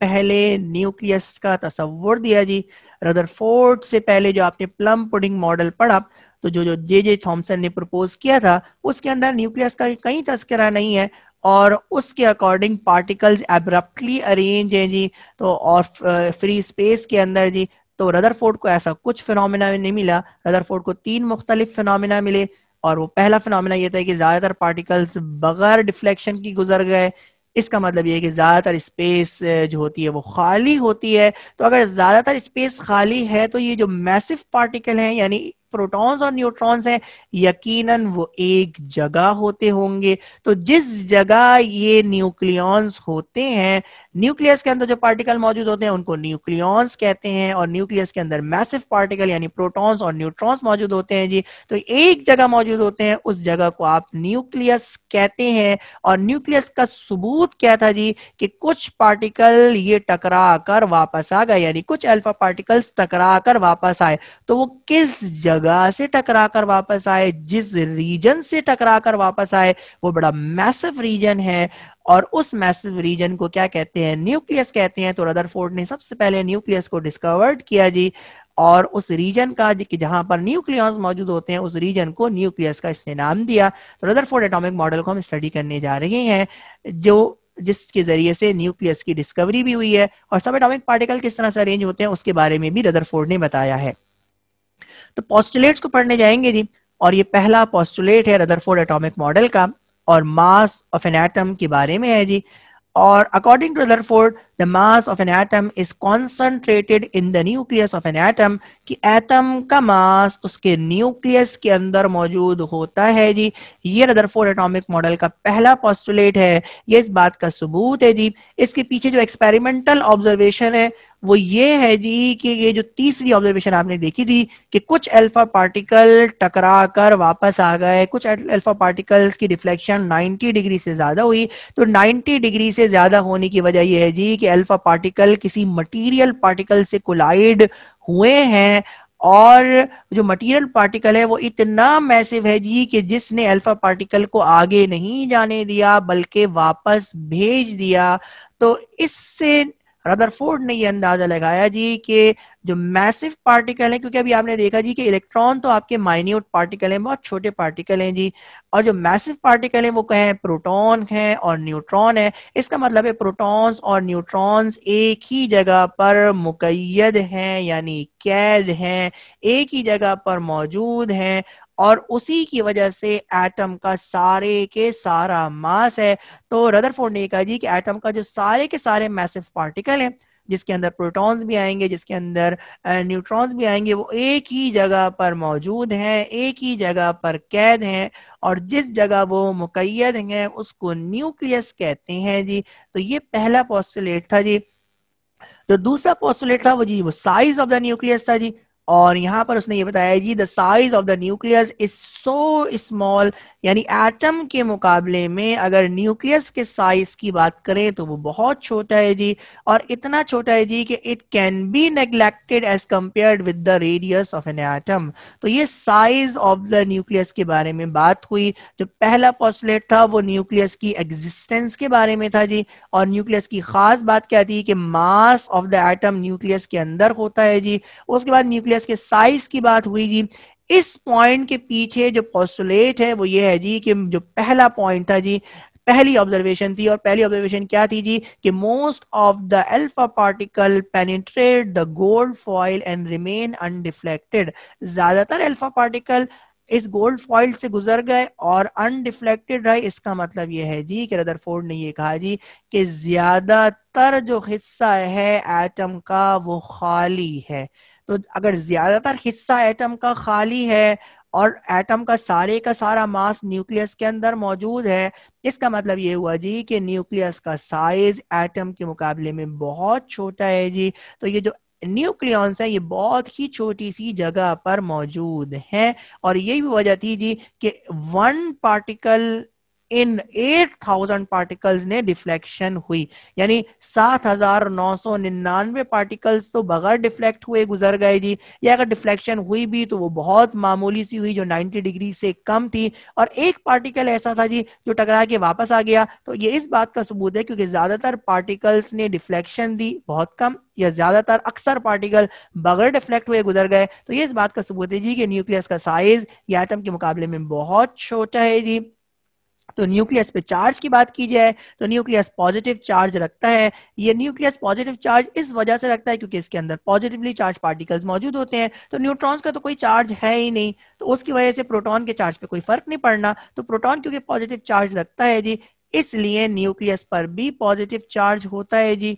पहले न्यूक्लियस का तस्वुर दिया जी रदरफोर्ड से पहले जो आपने प्लम पुडिंग मॉडल पढ़ा तो जो जो जे जे थॉमसन ने प्रपोज किया था उसके अंदर न्यूक्लियस का कहीं तस्करा नहीं है और उसके अकॉर्डिंग पार्टिकल्स एब्रप्टली अरेंज हैं जी तो और फ्री स्पेस के अंदर जी तो रदरफोर्ड को ऐसा कुछ फिनोमिना नहीं मिला रदरफोर्ड को तीन मुख्तलिफ फिनोमिना मिले और वो पहला फिनोमिना ये था कि ज़्यादातर पार्टिकल्स बगैर डिफ्लेक्शन की गुजर गए इसका मतलब ये है कि ज़्यादातर स्पेस जो होती है वो खाली होती है तो अगर ज़्यादातर स्पेस खाली है तो ये जो मैसिव पार्टिकल हैं यानी प्रोटॉन्स और न्यूट्रॉन्स हैं यकीनन वो एक जगह होते होंगे तो जिस जगह ये न्यूक्लियॉन्स होते हैं न्यूक्लियस के अंदर जो पार्टिकल मौजूद होते हैं उनको न्यूक्लियॉन्स कहते हैं और न्यूक्लियस के अंदर मैसिव पार्टिकल यानी प्रोटॉन्स और न्यूट्रॉन्स मौजूद होते हैं जी तो एक जगह मौजूद होते हैं उस जगह को आप न्यूक्लियस कहते हैं और न्यूक्लियस का सबूत क्या था जी कि कुछ पार्टिकल ये टकरा कर वापस आ गए यानी कुछ अल्फा पार्टिकल्स टकरा कर वापस आए तो वो किस जगह जगह से टकरा कर वापस आए जिस रीजन से टकरा कर वापस आए वो बड़ा मैसिव रीजन है और उस मैसिव रीजन को क्या कहते हैं न्यूक्लियस कहते हैं तो रदरफोर्ड ने सबसे पहले न्यूक्लियस को डिस्कवर्ड किया जी और उस रीजन का जहां पर न्यूक्लियस मौजूद होते हैं उस रीजन को न्यूक्लियस का इसने नाम दिया तो रदरफोर्ड एटॉमिक मॉडल को हम स्टडी करने जा रहे हैं जो जिसके जरिए से न्यूक्लियस की डिस्कवरी भी हुई है और सब एटॉमिक पार्टिकल किस तरह से अरेंज होते हैं उसके बारे में भी रदरफोर्ड ने बताया है तो पॉस्टुलेट को पढ़ने जाएंगे जी और ये पहला पॉस्टुलेट है रदरफोर्ड एटॉमिक मॉडल का और मास ऑफ एन एटम के बारे में है जी और according to Rutherford the mass of an atom is concentrated in the nucleus of an atom कि एटम का मास उसके न्यूक्लियस के अंदर मौजूद होता है जी ये रदरफोर्ड एटॉमिक मॉडल का पहला पॉस्टुलेट है ये इस बात का सबूत है जी इसके पीछे जो एक्सपेरिमेंटल ऑब्जर्वेशन है वो ये है जी कि ये जो तीसरी ऑब्जर्वेशन आपने देखी थी कि कुछ अल्फा पार्टिकल टकरा कर वापस आ गए कुछ अल्फा पार्टिकल्स की रिफ्लेक्शन 90 डिग्री से ज्यादा हुई तो 90 डिग्री से ज्यादा होने की वजह यह है जी कि अल्फा पार्टिकल किसी मटेरियल पार्टिकल से कोलाइड हुए हैं और जो मटेरियल पार्टिकल है वो इतना मैसिव है जी कि जिसने अल्फा पार्टिकल को आगे नहीं जाने दिया बल्कि वापस भेज दिया तो इससे रदरफोर्ड ने यह अंदाजा लगाया जी कि जो मैसिव पार्टिकल है क्योंकि अभी आपने देखा जी कि इलेक्ट्रॉन तो आपके माइन्यूट पार्टिकल हैं बहुत छोटे पार्टिकल हैं जी और जो मैसिव पार्टिकल हैं वो कहे प्रोटॉन है और न्यूट्रॉन है इसका मतलब है प्रोटॉन्स और न्यूट्रॉन्स एक ही जगह पर मुकैद हैं यानी कैद हैं एक ही जगह पर मौजूद हैं और उसी की वजह से एटम का सारे के सारा मास है तो रदरफोर्ड ने कहा जी कि एटम का जो सारे के सारे मैसिव पार्टिकल हैं जिसके अंदर प्रोटॉन्स भी आएंगे जिसके अंदर न्यूट्रॉन्स भी आएंगे वो एक ही जगह पर मौजूद हैं एक ही जगह पर कैद हैं और जिस जगह वो मुकैद हैं उसको न्यूक्लियस कहते हैं जी तो ये पहला पॉस्टुलेट था जी तो दूसरा पॉस्टुलेट था वो जी वो साइज ऑफ द न्यूक्लियस था जी और यहाँ पर उसने ये बताया जी the size of the nucleus is so small यानी एटम के मुकाबले में अगर न्यूक्लियस के साइज की बात करें तो वो बहुत छोटा है जी और इतना छोटा है जी कि it can be neglected as compared with the radius of an atom तो ये साइज ऑफ द न्यूक्लियस के बारे में बात हुई जो पहला पॉस्टुलेट था वो न्यूक्लियस की एग्जिस्टेंस के बारे में था जी और न्यूक्लियस की खास बात क्या थी कि mass of the atom nucleus के अंदर होता है जी उसके बाद न्यूक्लियस यूनिवर्स के साइज की बात हुई जी इस पॉइंट के पीछे जो पॉस्टुलेट है वो ये है जी कि जो पहला पॉइंट था जी पहली ऑब्जर्वेशन थी और पहली ऑब्जर्वेशन क्या थी जी कि most of the alpha particle penetrate the gold foil and remain undeflected ज्यादातर अल्फा पार्टिकल इस गोल्ड फॉइल से गुजर गए और अनडिफ्लेक्टेड रहे इसका मतलब यह है जी कि रदरफोर्ड ने ये कहा जी कि ज्यादातर जो हिस्सा है एटम का वो खाली है तो अगर ज्यादातर हिस्सा एटम का खाली है और एटम का सारे का सारा मास न्यूक्लियस के अंदर मौजूद है इसका मतलब ये हुआ जी कि न्यूक्लियस का साइज एटम के मुकाबले में बहुत छोटा है जी तो ये जो न्यूक्लियंस है ये बहुत ही छोटी सी जगह पर मौजूद हैं और यही वजह थी जी कि वन पार्टिकल इन 8000 पार्टिकल्स ने डिफ्लेक्शन हुई यानी 7999 पार्टिकल्स तो बगैर डिफ्लेक्ट हुए गुजर गए जी या अगर डिफ्लेक्शन हुई भी तो वो बहुत मामूली सी हुई जो 90 डिग्री से कम थी और एक पार्टिकल ऐसा था जी जो टकरा के वापस आ गया तो ये इस बात का सबूत है क्योंकि ज्यादातर पार्टिकल्स ने डिफ्लेक्शन दी बहुत कम या ज्यादातर अक्सर पार्टिकल बगैर डिफ्लेक्ट हुए गुजर गए तो ये इस बात का सबूत है जी कि न्यूक्लियस का साइज या एटम के मुकाबले में बहुत छोटा है जी तो न्यूक्लियस पे चार्ज की बात की जाए तो न्यूक्लियस पॉजिटिव चार्ज रखता है ये न्यूक्लियस पॉजिटिव चार्ज इस वजह से रखता है क्योंकि इसके अंदर पॉजिटिवली चार्ज पार्टिकल्स मौजूद होते हैं तो न्यूट्रॉन्स का तो कोई चार्ज है ही नहीं तो उसकी वजह से प्रोटॉन के चार्ज पे कोई फर्क नहीं पड़ना तो प्रोटॉन क्योंकि पॉजिटिव चार्ज रखता है जी इसलिए न्यूक्लियस पर भी पॉजिटिव चार्ज होता है जी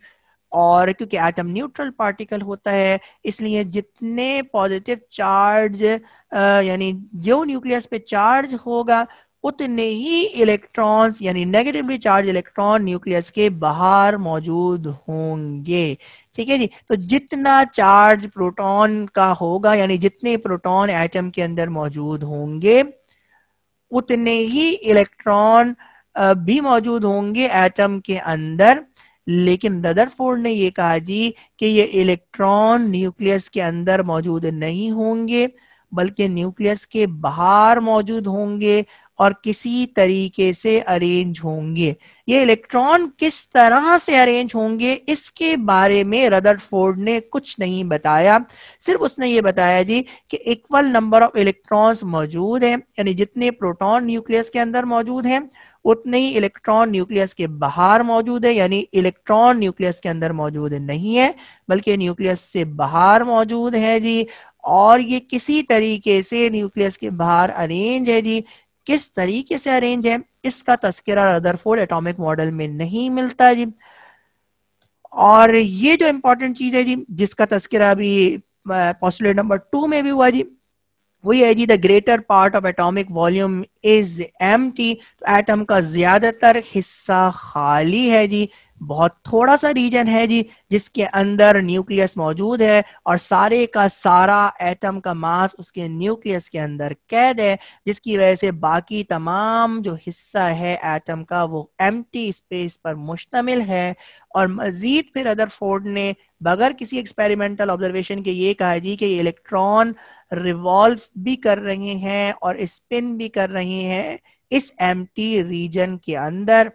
और क्योंकि एटम न्यूट्रल पार्टिकल होता है इसलिए जितने पॉजिटिव चार्ज यानी जो न्यूक्लियस पे चार्ज होगा उतने ही इलेक्ट्रॉन्स यानी नेगेटिवली चार्ज इलेक्ट्रॉन न्यूक्लियस के बाहर मौजूद होंगे ठीक है जी तो जितना चार्ज प्रोटॉन का होगा यानी जितने प्रोटॉन एटम के अंदर मौजूद होंगे उतने ही इलेक्ट्रॉन भी मौजूद होंगे एटम के अंदर लेकिन रदरफोर्ड ने ये कहा जी कि ये इलेक्ट्रॉन न्यूक्लियस के अंदर मौजूद नहीं होंगे बल्कि न्यूक्लियस के बाहर मौजूद होंगे और किसी तरीके से अरेंज होंगे ये इलेक्ट्रॉन किस तरह से अरेंज होंगे इसके बारे में रदरफोर्ड ने कुछ नहीं बताया सिर्फ उसने ये बताया जी कि इक्वल नंबर ऑफ इलेक्ट्रॉन्स मौजूद हैं यानी जितने प्रोटॉन न्यूक्लियस के अंदर मौजूद हैं उतने ही इलेक्ट्रॉन न्यूक्लियस के बाहर मौजूद है यानी इलेक्ट्रॉन न्यूक्लियस के अंदर मौजूद नहीं है बल्कि न्यूक्लियस से बाहर मौजूद है जी और ये किसी तरीके से न्यूक्लियस के बाहर अरेंज है जी किस तरीके से अरेंज है इसका तस्करा रदरफोर्ड एटॉमिक मॉडल में नहीं मिलता जी और ये जो इम्पोर्टेंट चीज है जी जिसका तस्करा अभी पॉस्टुलेट नंबर टू में भी हुआ जी वही है जी the greater part of atomic volume is एम तो एटम का ज्यादातर हिस्सा खाली है जी बहुत थोड़ा सा रीजन है जी जिसके अंदर न्यूक्लियस मौजूद है और सारे का सारा एटम का मास उसके न्यूक्लियस के अंदर कैद है जिसकी वजह से बाकी तमाम जो हिस्सा है एटम का वो एम स्पेस पर मुश्तमिल है और मजीद फिर अदरफोर्ड ने बगैर किसी एक्सपेरिमेंटल ऑब्जर्वेशन के ये कहा जी कि इलेक्ट्रॉन रिवॉल्व भी कर रहे हैं और स्पिन भी कर रहे हैं इस एम्प्टी रीजन के अंदर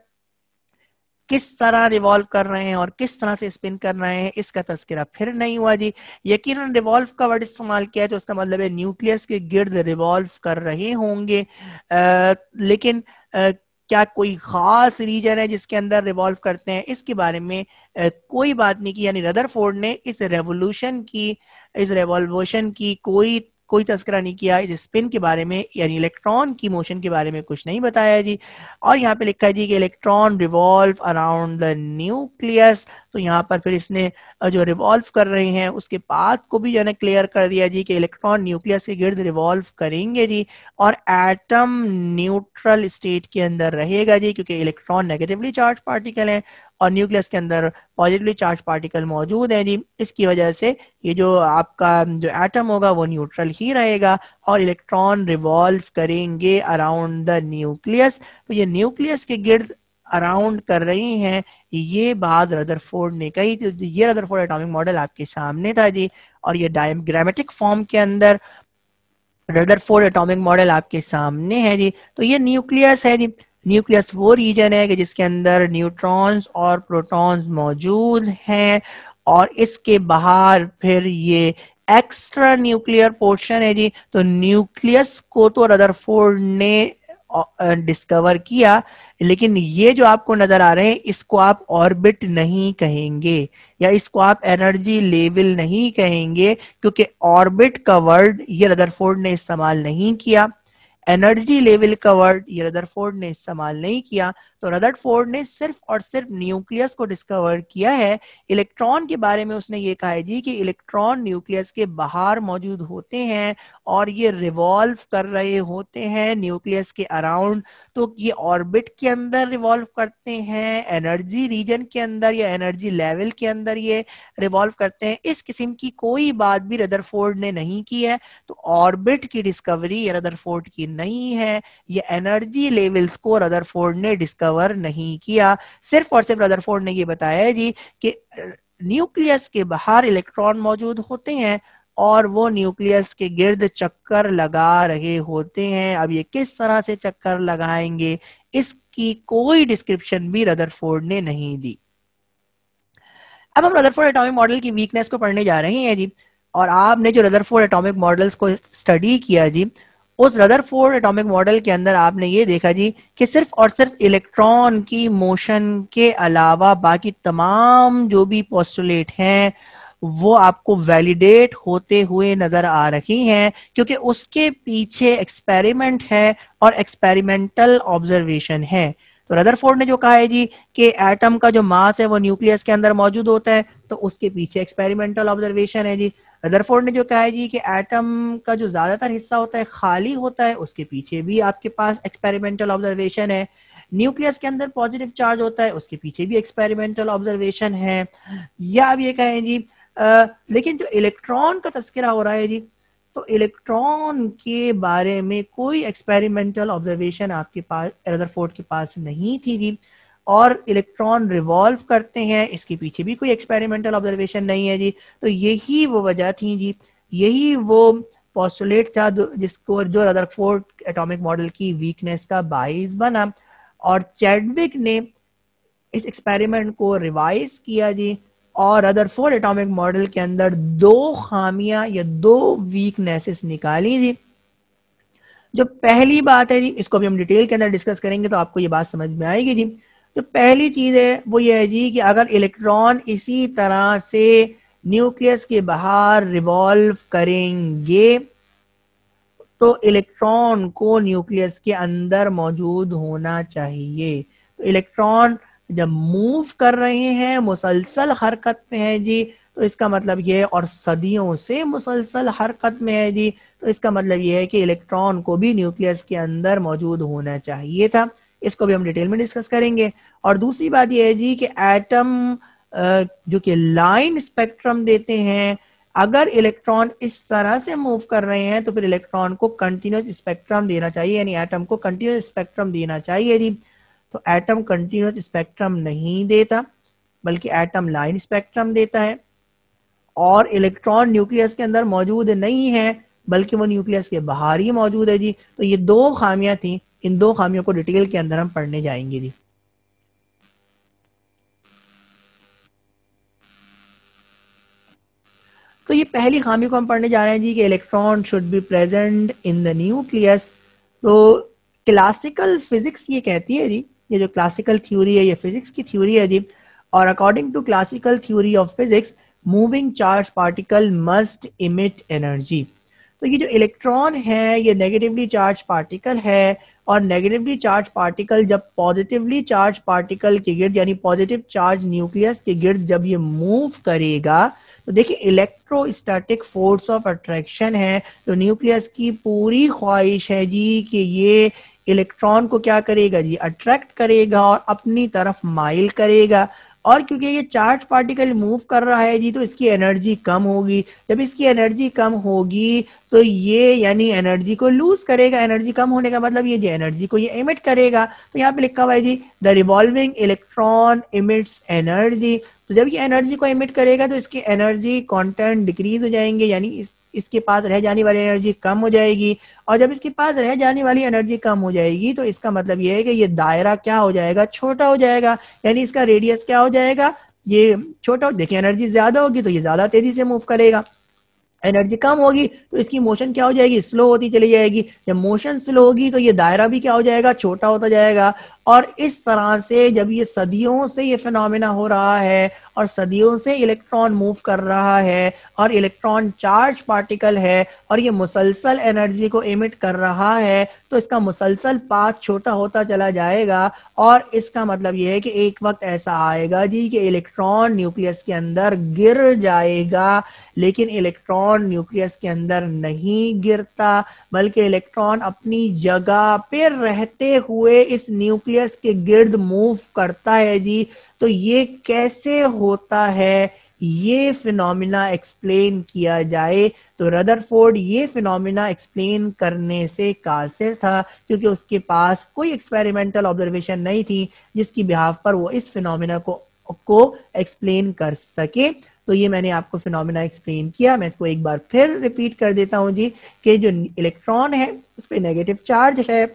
किस तरह रिवॉल्व कर रहे हैं और किस तरह से स्पिन कर रहे हैं इसका तस्करा फिर नहीं हुआ जी यकीन रिवॉल्व का वर्ड इस्तेमाल किया है तो उसका मतलब है न्यूक्लियस के गिर्द रिवॉल्व कर रहे होंगे आ, लेकिन आ, क्या कोई खास रीजन है जिसके अंदर रिवॉल्व करते हैं इसके बारे में कोई बात नहीं की यानी रदरफोर्ड ने इस रेवोल्यूशन की इस रेवोल्यूशन की कोई कोई तस्करा नहीं किया इस स्पिन के बारे में यानी इलेक्ट्रॉन की मोशन के बारे में कुछ नहीं बताया जी और यहाँ पे लिखा है जी कि electron revolve around the nucleus तो यहाँ पर फिर इसने जो रिवॉल्व कर रहे हैं उसके पाथ को भी जो है क्लियर कर दिया जी कि इलेक्ट्रॉन न्यूक्लियस के गिर्द रिवॉल्व करेंगे जी और एटम न्यूट्रल स्टेट के अंदर रहेगा जी क्योंकि इलेक्ट्रॉन नेगेटिवली चार्ज पार्टिकल है और न्यूक्लियस के अंदर पॉजिटिवली चार्ज पार्टिकल मौजूद है जी इसकी वजह से ये जो आपका जो एटम होगा वो न्यूट्रल ही रहेगा और इलेक्ट्रॉन रिवॉल्व करेंगे अराउंड द न्यूक्लियस तो ये न्यूक्लियस के गिर्द अराउंड कर रही हैं ये बात रदरफोर्ड ने कही थी तो ये रदरफोर्ड एटॉमिक मॉडल आपके सामने था जी और ये डायग्रामेटिक फॉर्म के अंदर रदरफोर्ड एटॉमिक मॉडल आपके सामने है जी तो ये न्यूक्लियस है जी न्यूक्लियस वो रीजन है कि जिसके अंदर न्यूट्रॉन्स और प्रोटॉन्स मौजूद हैं और इसके बाहर फिर ये एक्स्ट्रा न्यूक्लियर पोर्शन है जी तो न्यूक्लियस को तो रदरफोर्ड ने डिस्कवर किया लेकिन ये जो आपको नजर आ रहे हैं इसको आप ऑर्बिट नहीं कहेंगे या इसको आप एनर्जी लेवल नहीं कहेंगे क्योंकि ऑर्बिट का वर्ड ये रदरफोर्ड ने इस्तेमाल नहीं किया एनर्जी लेवल का वर्ड यदरफोर्ड ने इस्तेमाल नहीं किया तो फोर्ड ने सिर्फ और सिर्फ न्यूक्लियस को डिस्कवर किया है इलेक्ट्रॉन के बारे में उसने ये कहा है जी कि इलेक्ट्रॉन न्यूक्लियस के बाहर मौजूद होते हैं और ये रिवॉल्व कर रहे होते हैं न्यूक्लियस के अराउंड तो ये ऑर्बिट के अंदर रिवॉल्व करते हैं एनर्जी रीजन के अंदर या एनर्जी लेवल के अंदर ये रिवॉल्व करते हैं इस किस्म की कोई बात भी रदरफोर्ड ने नहीं की है तो ऑर्बिट की डिस्कवरी रदरफोर्ड की नहीं है ये एनर्जी लेवल्स को रदरफोर्ड ने डिस्कवर कवर नहीं किया सिर्फ और सिर्फ रदरफोर्ड ने ये बताया है जी कि न्यूक्लियस के बाहर इलेक्ट्रॉन मौजूद होते हैं और वो न्यूक्लियस के गिर्द चक्कर लगा रहे होते हैं अब ये किस तरह से चक्कर लगाएंगे इसकी कोई डिस्क्रिप्शन भी रदरफोर्ड ने नहीं दी अब हम रदरफोर्ड एटॉमिक मॉडल की वीकनेस को पढ़ने जा रहे हैं जी और आपने जो रदरफोर्ड एटॉमिक मॉडल्स को स्टडी किया जी उस रदर फोर एटोमिक मॉडल के अंदर आपने ये देखा जी कि सिर्फ और सिर्फ इलेक्ट्रॉन की मोशन के अलावा बाकी तमाम जो भी पोस्टुलेट हैं वो आपको वैलिडेट होते हुए नजर आ रही हैं क्योंकि उसके पीछे एक्सपेरिमेंट है और एक्सपेरिमेंटल ऑब्जर्वेशन है तो रदरफोर्ड ने जो कहा है जी कि एटम का जो मास है वो न्यूक्लियस के अंदर मौजूद होता है तो उसके पीछे एक्सपेरिमेंटल ऑब्जर्वेशन है जी रदरफोर्ड ने जो कहा है जी कि एटम का जो ज़्यादातर हिस्सा होता है खाली होता है उसके पीछे भी आपके पास एक्सपेरिमेंटल ऑब्जर्वेशन है न्यूक्लियस के अंदर पॉजिटिव चार्ज होता है उसके पीछे भी एक्सपेरिमेंटल ऑब्जर्वेशन है या आप ये कहें जी आ, लेकिन जो इलेक्ट्रॉन का तस्करा हो रहा है जी तो इलेक्ट्रॉन के बारे में कोई एक्सपेरिमेंटल ऑब्जर्वेशन आपके पास रदरफोर्ड के पास नहीं थी जी और इलेक्ट्रॉन रिवॉल्व करते हैं इसके पीछे भी कोई एक्सपेरिमेंटल ऑब्जर्वेशन नहीं है जी तो यही वो वजह थी जी यही वो पॉस्टुलेट था जिसको जो रदरफोर्ड एटॉमिक मॉडल की वीकनेस का बाइस बना और चैडविक ने इस एक्सपेरिमेंट को रिवाइज किया जी और रदरफोर्ड एटॉमिक मॉडल के अंदर दो खामियां या दो वीकनेसेस निकाली जी जो पहली बात है जी इसको भी हम डिटेल के अंदर डिस्कस करेंगे तो आपको ये बात समझ में आएगी जी तो पहली चीज है वो ये है जी कि अगर इलेक्ट्रॉन इसी तरह से न्यूक्लियस के बाहर रिवॉल्व करेंगे तो इलेक्ट्रॉन को न्यूक्लियस के अंदर मौजूद होना चाहिए तो इलेक्ट्रॉन जब मूव कर रहे हैं मुसलसल हरकत में है जी तो इसका मतलब यह है और सदियों से मुसलसल हरकत में है जी तो इसका मतलब यह है कि इलेक्ट्रॉन को भी न्यूक्लियस के अंदर मौजूद होना चाहिए था इसको भी हम डिटेल में डिस्कस करेंगे और दूसरी बात यह है जी कि एटम जो कि लाइन स्पेक्ट्रम देते हैं अगर इलेक्ट्रॉन इस तरह से मूव कर रहे हैं तो फिर इलेक्ट्रॉन को कंटिन्यूस स्पेक्ट्रम देना चाहिए यानी एटम को कंटिन्यूस स्पेक्ट्रम देना चाहिए जी तो एटम कंटिन्यूस स्पेक्ट्रम नहीं देता बल्कि एटम लाइन स्पेक्ट्रम देता है और इलेक्ट्रॉन न्यूक्लियस के अंदर मौजूद नहीं है बल्कि वो न्यूक्लियस के बाहर ही मौजूद है जी तो ये दो खामियां थी इन दो खामियों को डिटेल के अंदर हम पढ़ने जाएंगे जी तो ये पहली खामी को हम पढ़ने जा रहे हैं जी कि electron should be present in the nucleus तो क्लासिकल फिजिक्स ये कहती है जी ये जो क्लासिकल थ्योरी है ये फिजिक्स की थ्योरी है जी और according to classical theory of physics moving charge particle must emit energy तो ये जो इलेक्ट्रॉन है ये नेगेटिवली चार्ज पार्टिकल है और नेगेटिवली चार्ज पार्टिकल जब पॉजिटिवली चार्ज पार्टिकल के गिर्द यानी पॉजिटिव चार्ज न्यूक्लियस के गिर्द जब ये मूव करेगा तो देखिए इलेक्ट्रोस्टैटिक फोर्स ऑफ अट्रैक्शन है तो न्यूक्लियस की पूरी ख्वाहिश है जी कि ये इलेक्ट्रॉन को क्या करेगा जी अट्रैक्ट करेगा और अपनी तरफ माइल करेगा और क्योंकि ये चार्ज पार्टिकल मूव कर रहा है जी तो इसकी एनर्जी कम होगी जब इसकी एनर्जी कम होगी तो ये यानी एनर्जी को लूज करेगा एनर्जी कम होने का मतलब ये जो एनर्जी को ये इमिट करेगा तो यहाँ पे लिखा हुआ है जी the revolving electron emits energy तो जब ये एनर्जी को इमिट करेगा तो इसकी एनर्जी कॉन्टेंट डिक्रीज हो जाएंगे यानी इस इसके पास रह जाने वाली एनर्जी कम हो जाएगी और जब इसके पास रह जाने वाली एनर्जी कम हो जाएगी तो इसका मतलब यह है कि ये दायरा क्या हो जाएगा छोटा हो जाएगा यानी इसका रेडियस क्या हो जाएगा ये छोटा देखिए एनर्जी ज्यादा होगी तो ये ज्यादा तेजी से मूव करेगा एनर्जी कम होगी तो इसकी मोशन क्या हो जाएगी स्लो होती चली जाएगी जब मोशन स्लो होगी तो ये दायरा भी क्या हो जाएगा छोटा होता जाएगा और इस तरह से जब ये सदियों से ये फिनोमेना हो रहा है और सदियों से इलेक्ट्रॉन मूव कर रहा है और इलेक्ट्रॉन चार्ज पार्टिकल है और ये मुसलसल एनर्जी को इमिट कर रहा है तो इसका मुसलसल पाथ छोटा होता चला जाएगा और इसका मतलब ये है कि एक वक्त ऐसा आएगा जी कि इलेक्ट्रॉन न्यूक्लियस के अंदर गिर जाएगा लेकिन इलेक्ट्रॉन न्यूक्लियस के अंदर नहीं गिरता बल्कि इलेक्ट्रॉन अपनी जगह पर रहते हुए इस न्यूक्लियस न्यूक्लियस के गिर्द मूव करता है जी तो ये कैसे होता है ये फिनोमिना एक्सप्लेन किया जाए तो रदरफोर्ड ये फिनोमिना एक्सप्लेन करने से कासिर था क्योंकि उसके पास कोई एक्सपेरिमेंटल ऑब्जर्वेशन नहीं थी जिसकी बिहाफ पर वो इस फिनोमिना को को एक्सप्लेन कर सके तो ये मैंने आपको फिनोमिना एक्सप्लेन किया मैं इसको एक बार फिर रिपीट कर देता हूं जी कि जो इलेक्ट्रॉन है उस पर नेगेटिव चार्ज है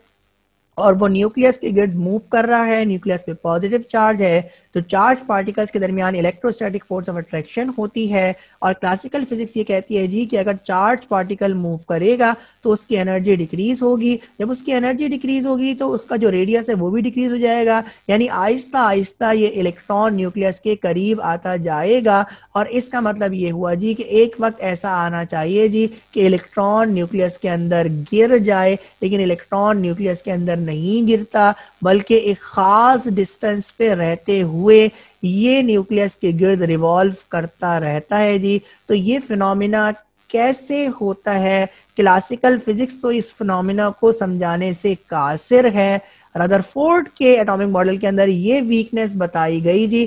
और वो न्यूक्लियस के गिर्द मूव कर रहा है न्यूक्लियस पे पॉजिटिव चार्ज है तो चार्ज पार्टिकल्स के दरमियान इलेक्ट्रोस्टैटिक फोर्स ऑफ अट्रैक्शन होती है और क्लासिकल फिजिक्स ये कहती है जी कि अगर चार्ज पार्टिकल मूव करेगा तो उसकी एनर्जी डिक्रीज होगी जब उसकी एनर्जी डिक्रीज होगी तो उसका जो रेडियस है वो भी डिक्रीज हो जाएगा यानी आहिस्ता आहिस्ता ये इलेक्ट्रॉन न्यूक्लियस के करीब आता जाएगा और इसका मतलब ये हुआ जी कि एक वक्त ऐसा आना चाहिए जी कि इलेक्ट्रॉन न्यूक्लियस के अंदर गिर जाए लेकिन इलेक्ट्रॉन न्यूक्लियस के अंदर नहीं गिरता बल्कि एक खास डिस्टेंस पे रहते हुए हुए ये न्यूक्लियस के गिर्द रिवॉल्व करता रहता है जी तो ये फिनोमिना कैसे होता है क्लासिकल फिजिक्स तो इस फिनोमिना को समझाने से कासिर है रदरफोर्ड के एटॉमिक मॉडल के अंदर ये वीकनेस बताई गई जी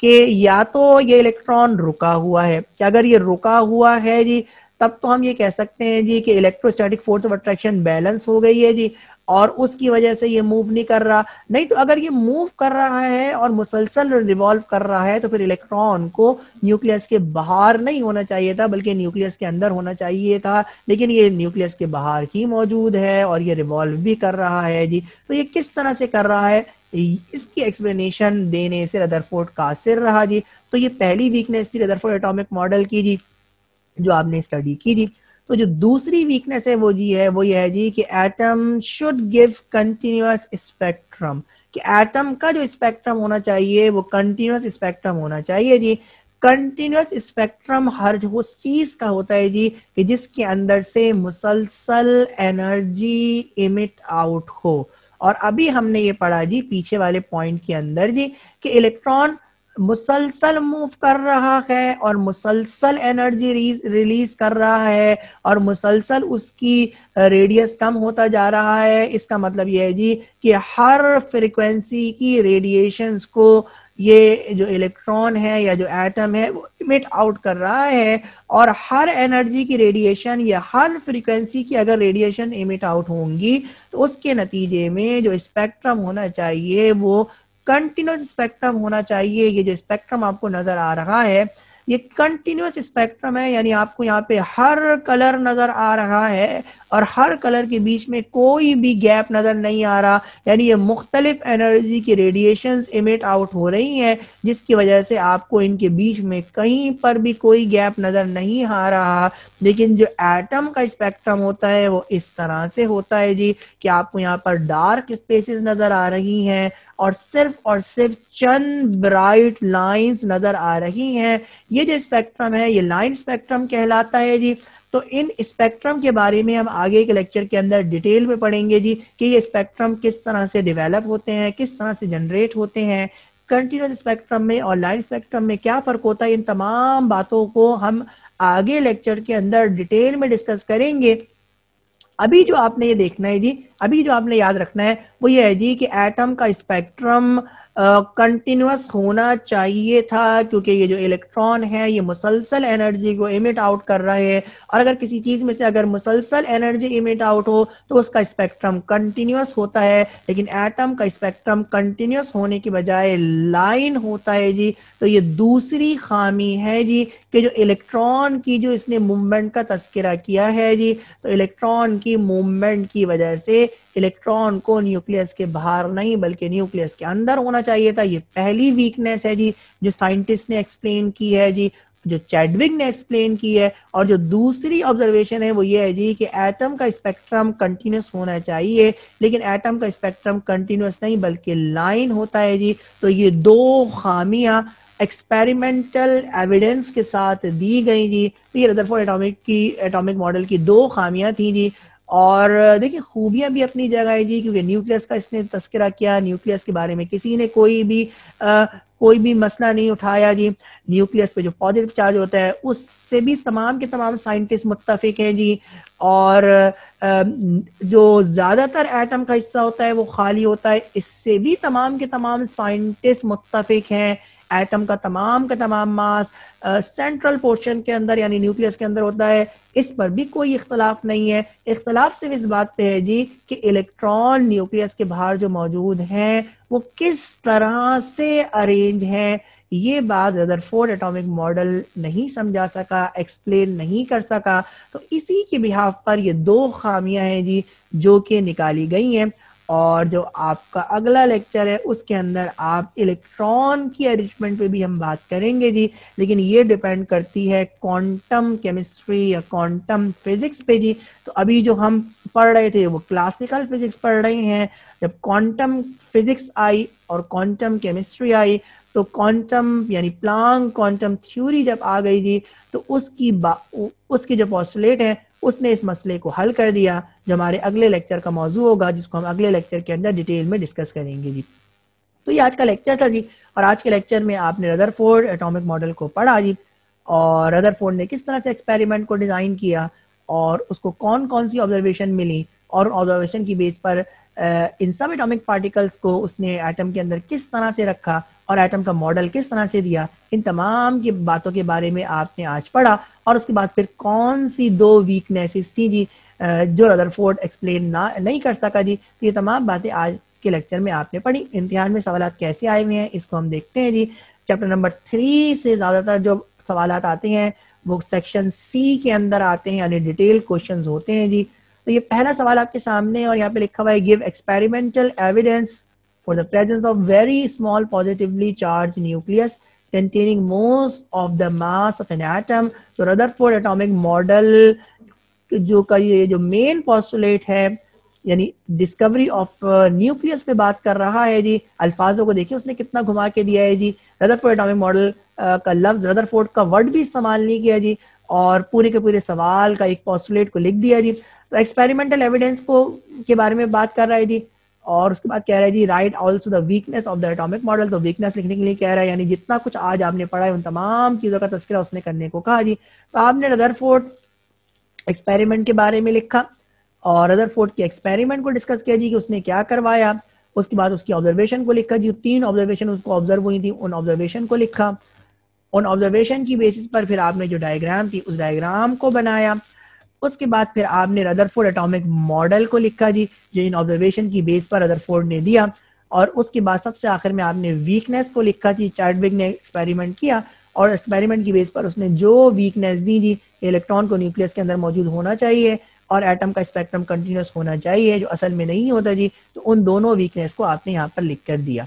कि या तो ये इलेक्ट्रॉन रुका हुआ है कि अगर ये रुका हुआ है जी तब तो हम ये कह सकते हैं जी कि electrostatic force of attraction balance हो गई है जी और उसकी वजह से ये मूव नहीं कर रहा नहीं तो अगर ये मूव कर रहा है और मुसलसल रिवॉल्व कर रहा है तो फिर इलेक्ट्रॉन को न्यूक्लियस के बाहर नहीं होना चाहिए था बल्कि न्यूक्लियस के अंदर होना चाहिए था लेकिन ये न्यूक्लियस के बाहर ही मौजूद है और ये रिवॉल्व भी कर रहा है जी तो ये किस तरह से कर रहा है इसकी एक्सप्लेनेशन देने से रदरफोर्ड का सिर रहा जी तो ये पहली वीकनेस थी रदरफोर्ड एटॉमिक मॉडल की जी जो आपने स्टडी की जी तो जो दूसरी वीकनेस है वो जी है वो ये है जी कि atom should give continuous spectrum कि एटम का जो स्पेक्ट्रम होना चाहिए वो कंटिन्यूस स्पेक्ट्रम होना चाहिए जी कंटिन्यूस स्पेक्ट्रम हर उस चीज का होता है जी कि जिसके अंदर से मुसलसल एनर्जी इमिट आउट हो और अभी हमने ये पढ़ा जी पीछे वाले पॉइंट के अंदर जी कि इलेक्ट्रॉन मुसलसल मूव कर रहा है और मुसलसल एनर्जी रिलीज कर रहा है और मुसलसल उसकी रेडियस कम होता जा रहा है इसका मतलब यह है जी कि हर फ्रिक्वेंसी की रेडिएशंस को ये जो इलेक्ट्रॉन है या जो एटम है वो इमिट आउट कर रहा है और हर एनर्जी की रेडिएशन या हर फ्रीक्वेंसी की अगर रेडिएशन इमिट आउट होंगी तो उसके नतीजे में जो स्पेक्ट्रम होना चाहिए वो कंटिन्यूस स्पेक्ट्रम होना चाहिए ये जो स्पेक्ट्रम आपको नजर आ रहा है ये कंटिन्यूस स्पेक्ट्रम है यानी आपको यहाँ पे हर कलर नजर आ रहा है और हर कलर के बीच में कोई भी गैप नजर नहीं आ रहा यानी ये मुख्तलिफ एनर्जी की रेडिएशन इमिट आउट हो रही हैं जिसकी वजह से आपको इनके बीच में कहीं पर भी कोई गैप नजर नहीं आ रहा लेकिन जो एटम का स्पेक्ट्रम होता है वो इस तरह से होता है जी कि आपको यहाँ पर डार्क स्पेसिस नजर आ रही हैं और सिर्फ और सिर्फ चंद ब्राइट लाइंस नजर आ रही हैं ये जो स्पेक्ट्रम है ये लाइन स्पेक्ट्रम कहलाता है जी तो इन स्पेक्ट्रम के बारे में हम आगे के लेक्चर के अंदर डिटेल में पढ़ेंगे जी कि ये स्पेक्ट्रम किस तरह से डिवेलप होते हैं किस तरह से जनरेट होते हैं कंटिन्यूस स्पेक्ट्रम में और लाइन स्पेक्ट्रम में क्या फर्क होता है इन तमाम बातों को हम आगे लेक्चर के अंदर डिटेल में डिस्कस करेंगे अभी जो आपने ये देखना है जी अभी जो आपने याद रखना है वो ये है जी कि एटम का स्पेक्ट्रम कंटिन्यूस uh, होना चाहिए था क्योंकि ये जो इलेक्ट्रॉन है ये मुसलसल एनर्जी को इमिट आउट कर रहा है और अगर किसी चीज में से अगर मुसलसल एनर्जी इमिट आउट हो तो उसका स्पेक्ट्रम कंटिन्यूस होता है लेकिन एटम का स्पेक्ट्रम कंटिन्यूस होने की बजाय लाइन होता है जी तो ये दूसरी खामी है जी कि जो इलेक्ट्रॉन की जो इसने मूवमेंट का तस्करा किया है जी तो इलेक्ट्रॉन की मूवमेंट की वजह से इलेक्ट्रॉन को न्यूक्लियस के बाहर नहीं बल्कि न्यूक्लियस के अंदर होना चाहिए था ये पहली वीकनेस है जी जो साइंटिस्ट ने एक्सप्लेन की है जी जो चैडविंग ने एक्सप्लेन की है और जो दूसरी ऑब्जर्वेशन है वो ये है जी कि एटम का स्पेक्ट्रम कंटिन्यूस होना चाहिए लेकिन एटम का स्पेक्ट्रम कंटिन्यूस नहीं बल्कि लाइन होता है जी तो ये दो खामियां एक्सपेरिमेंटल एविडेंस के साथ दी गई जी तो ये रदरफोर्ड एटॉमिक की एटॉमिक मॉडल की दो खामियां थी जी और देखिए खूबियां भी अपनी जगह है जी क्योंकि न्यूक्लियस का इसने तस्करा किया न्यूक्लियस के बारे में किसी ने कोई भी आ, कोई भी मसला नहीं उठाया जी न्यूक्लियस पे जो पॉजिटिव चार्ज होता है उससे भी तमाम के तमाम साइंटिस्ट मुतफिक हैं जी और जो ज़्यादातर एटम का हिस्सा होता है वो खाली होता है इससे भी तमाम के तमाम साइंटिस्ट मुतफिक हैं एटम का तमाम का तमाम मास सेंट्रल पोर्शन के अंदर यानी न्यूक्लियस के अंदर होता है इस पर भी कोई इख्तलाफ नहीं है इख्तलाफ सिर्फ इस बात पे है जी कि इलेक्ट्रॉन न्यूक्लियस के बाहर जो मौजूद हैं वो किस तरह से अरेंज हैं ये बात फोर एटॉमिक मॉडल नहीं समझा सका एक्सप्लेन नहीं कर सका तो इसी के बिहाव पर ये दो खामियां हैं जी जो कि निकाली गई हैं और जो आपका अगला लेक्चर है उसके अंदर आप इलेक्ट्रॉन की अरेंजमेंट पे भी हम बात करेंगे जी लेकिन ये डिपेंड करती है क्वांटम केमिस्ट्री या क्वांटम फिजिक्स पे जी तो अभी जो हम पढ़ रहे थे वो क्लासिकल फिजिक्स पढ़ रहे हैं जब क्वांटम फिजिक्स आई और क्वांटम केमिस्ट्री आई तो क्वांटम यानी प्लांग क्वांटम थ्योरी जब आ गई जी तो उसकी उसकी जो पॉस्टुलेट है उसने इस मसले को हल कर दिया जो हमारे अगले लेक्चर का मौजू होगा जिसको हम अगले लेक्चर के अंदर डिटेल में डिस्कस करेंगे जी तो ये आज का लेक्चर था जी और आज के लेक्चर में आपने रदर फोर्ड एटोमिक मॉडल को पढ़ा जी और रदर फोर्ड ने किस तरह से एक्सपेरिमेंट को डिजाइन किया और उसको कौन कौन सी ऑब्जर्वेशन मिली और ऑब्जर्वेशन की बेस पर इन सब एटॉमिक पार्टिकल्स को उसने एटम के अंदर किस तरह से रखा और एटम का मॉडल किस तरह से दिया इन तमाम की बातों के बारे में आपने आज पढ़ा और उसके बाद फिर कौन सी दो वीकनेसेस थी जी जो रदरफोर्ड एक्सप्लेन ना नहीं कर सका जी तो ये तमाम बातें आज के लेक्चर में आपने पढ़ी इम्तिहान में सवाल कैसे आए हुए हैं इसको हम देखते हैं जी चैप्टर नंबर थ्री से ज़्यादातर जो सवाल आते हैं वो सेक्शन सी के अंदर आते हैं यानी डिटेल क्वेश्चन होते हैं जी तो ये पहला सवाल आपके सामने और यहाँ पे लिखा हुआ है give experimental evidence for the presence of very small positively charge nucleus containing most of the mass of an atom तो रदरफोर्ड एटॉमिक मॉडल जो का ये जो मेन पॉस्टुलेट है यानी डिस्कवरी ऑफ न्यूक्लियस पे बात कर रहा है जी अल्फाजों को देखिए उसने कितना घुमा के दिया है जी रदरफोर्ड एटॉमिक मॉडल का लफ्ज रदरफोर्ड का वर्ड भी इस्तेमाल नहीं किया जी और पूरे के पूरे सवाल का एक पॉस्टुलेट को लिख दिया जी तो एक्सपेरिमेंटल एविडेंस को के बारे में बात कर रहा है जी और उसके बाद कह रहे हैं जी write also the weakness of the atomic model तो वीकनेस लिखने के लिए कह रहा है यानी जितना कुछ आज आपने पढ़ा है उन तमाम चीजों का तस्करा उसने करने को कहा जी तो आपने रदरफोर्ड एक्सपेरिमेंट के बारे में लिखा और रदर फोर्ट के एक्सपेरिमेंट को डिस्कस किया जी कि उसने क्या करवाया उसके बाद उसकी ऑब्जर्वेशन को लिखा जी तीन ऑब्जर्वेशन उसको ऑब्जर्व हुई थी उन ऑब्जर्वेशन को लिखा उन ऑब्जर्वेशन की बेसिस पर फिर आपने जो डायग्राम थी उस डायग्राम को बनाया उसके बाद फिर आपने रदरफोर्ड एटॉमिक मॉडल को लिखा जी जो इन ऑब्जर्वेशन की बेस पर रदरफोर्ड ने दिया और उसके बाद सबसे आखिर में आपने वीकनेस को लिखा जी चार्टविग ने एक्सपेरिमेंट किया और एक्सपेरिमेंट की बेस पर उसने जो वीकनेस दी जी इलेक्ट्रॉन को न्यूक्लियस के अंदर मौजूद होना चाहिए और एटम का स्पेक्ट्रम कंटिन्यूस होना चाहिए जो असल में नहीं होता जी तो उन दोनों वीकनेस को आपने यहाँ पर लिख कर दिया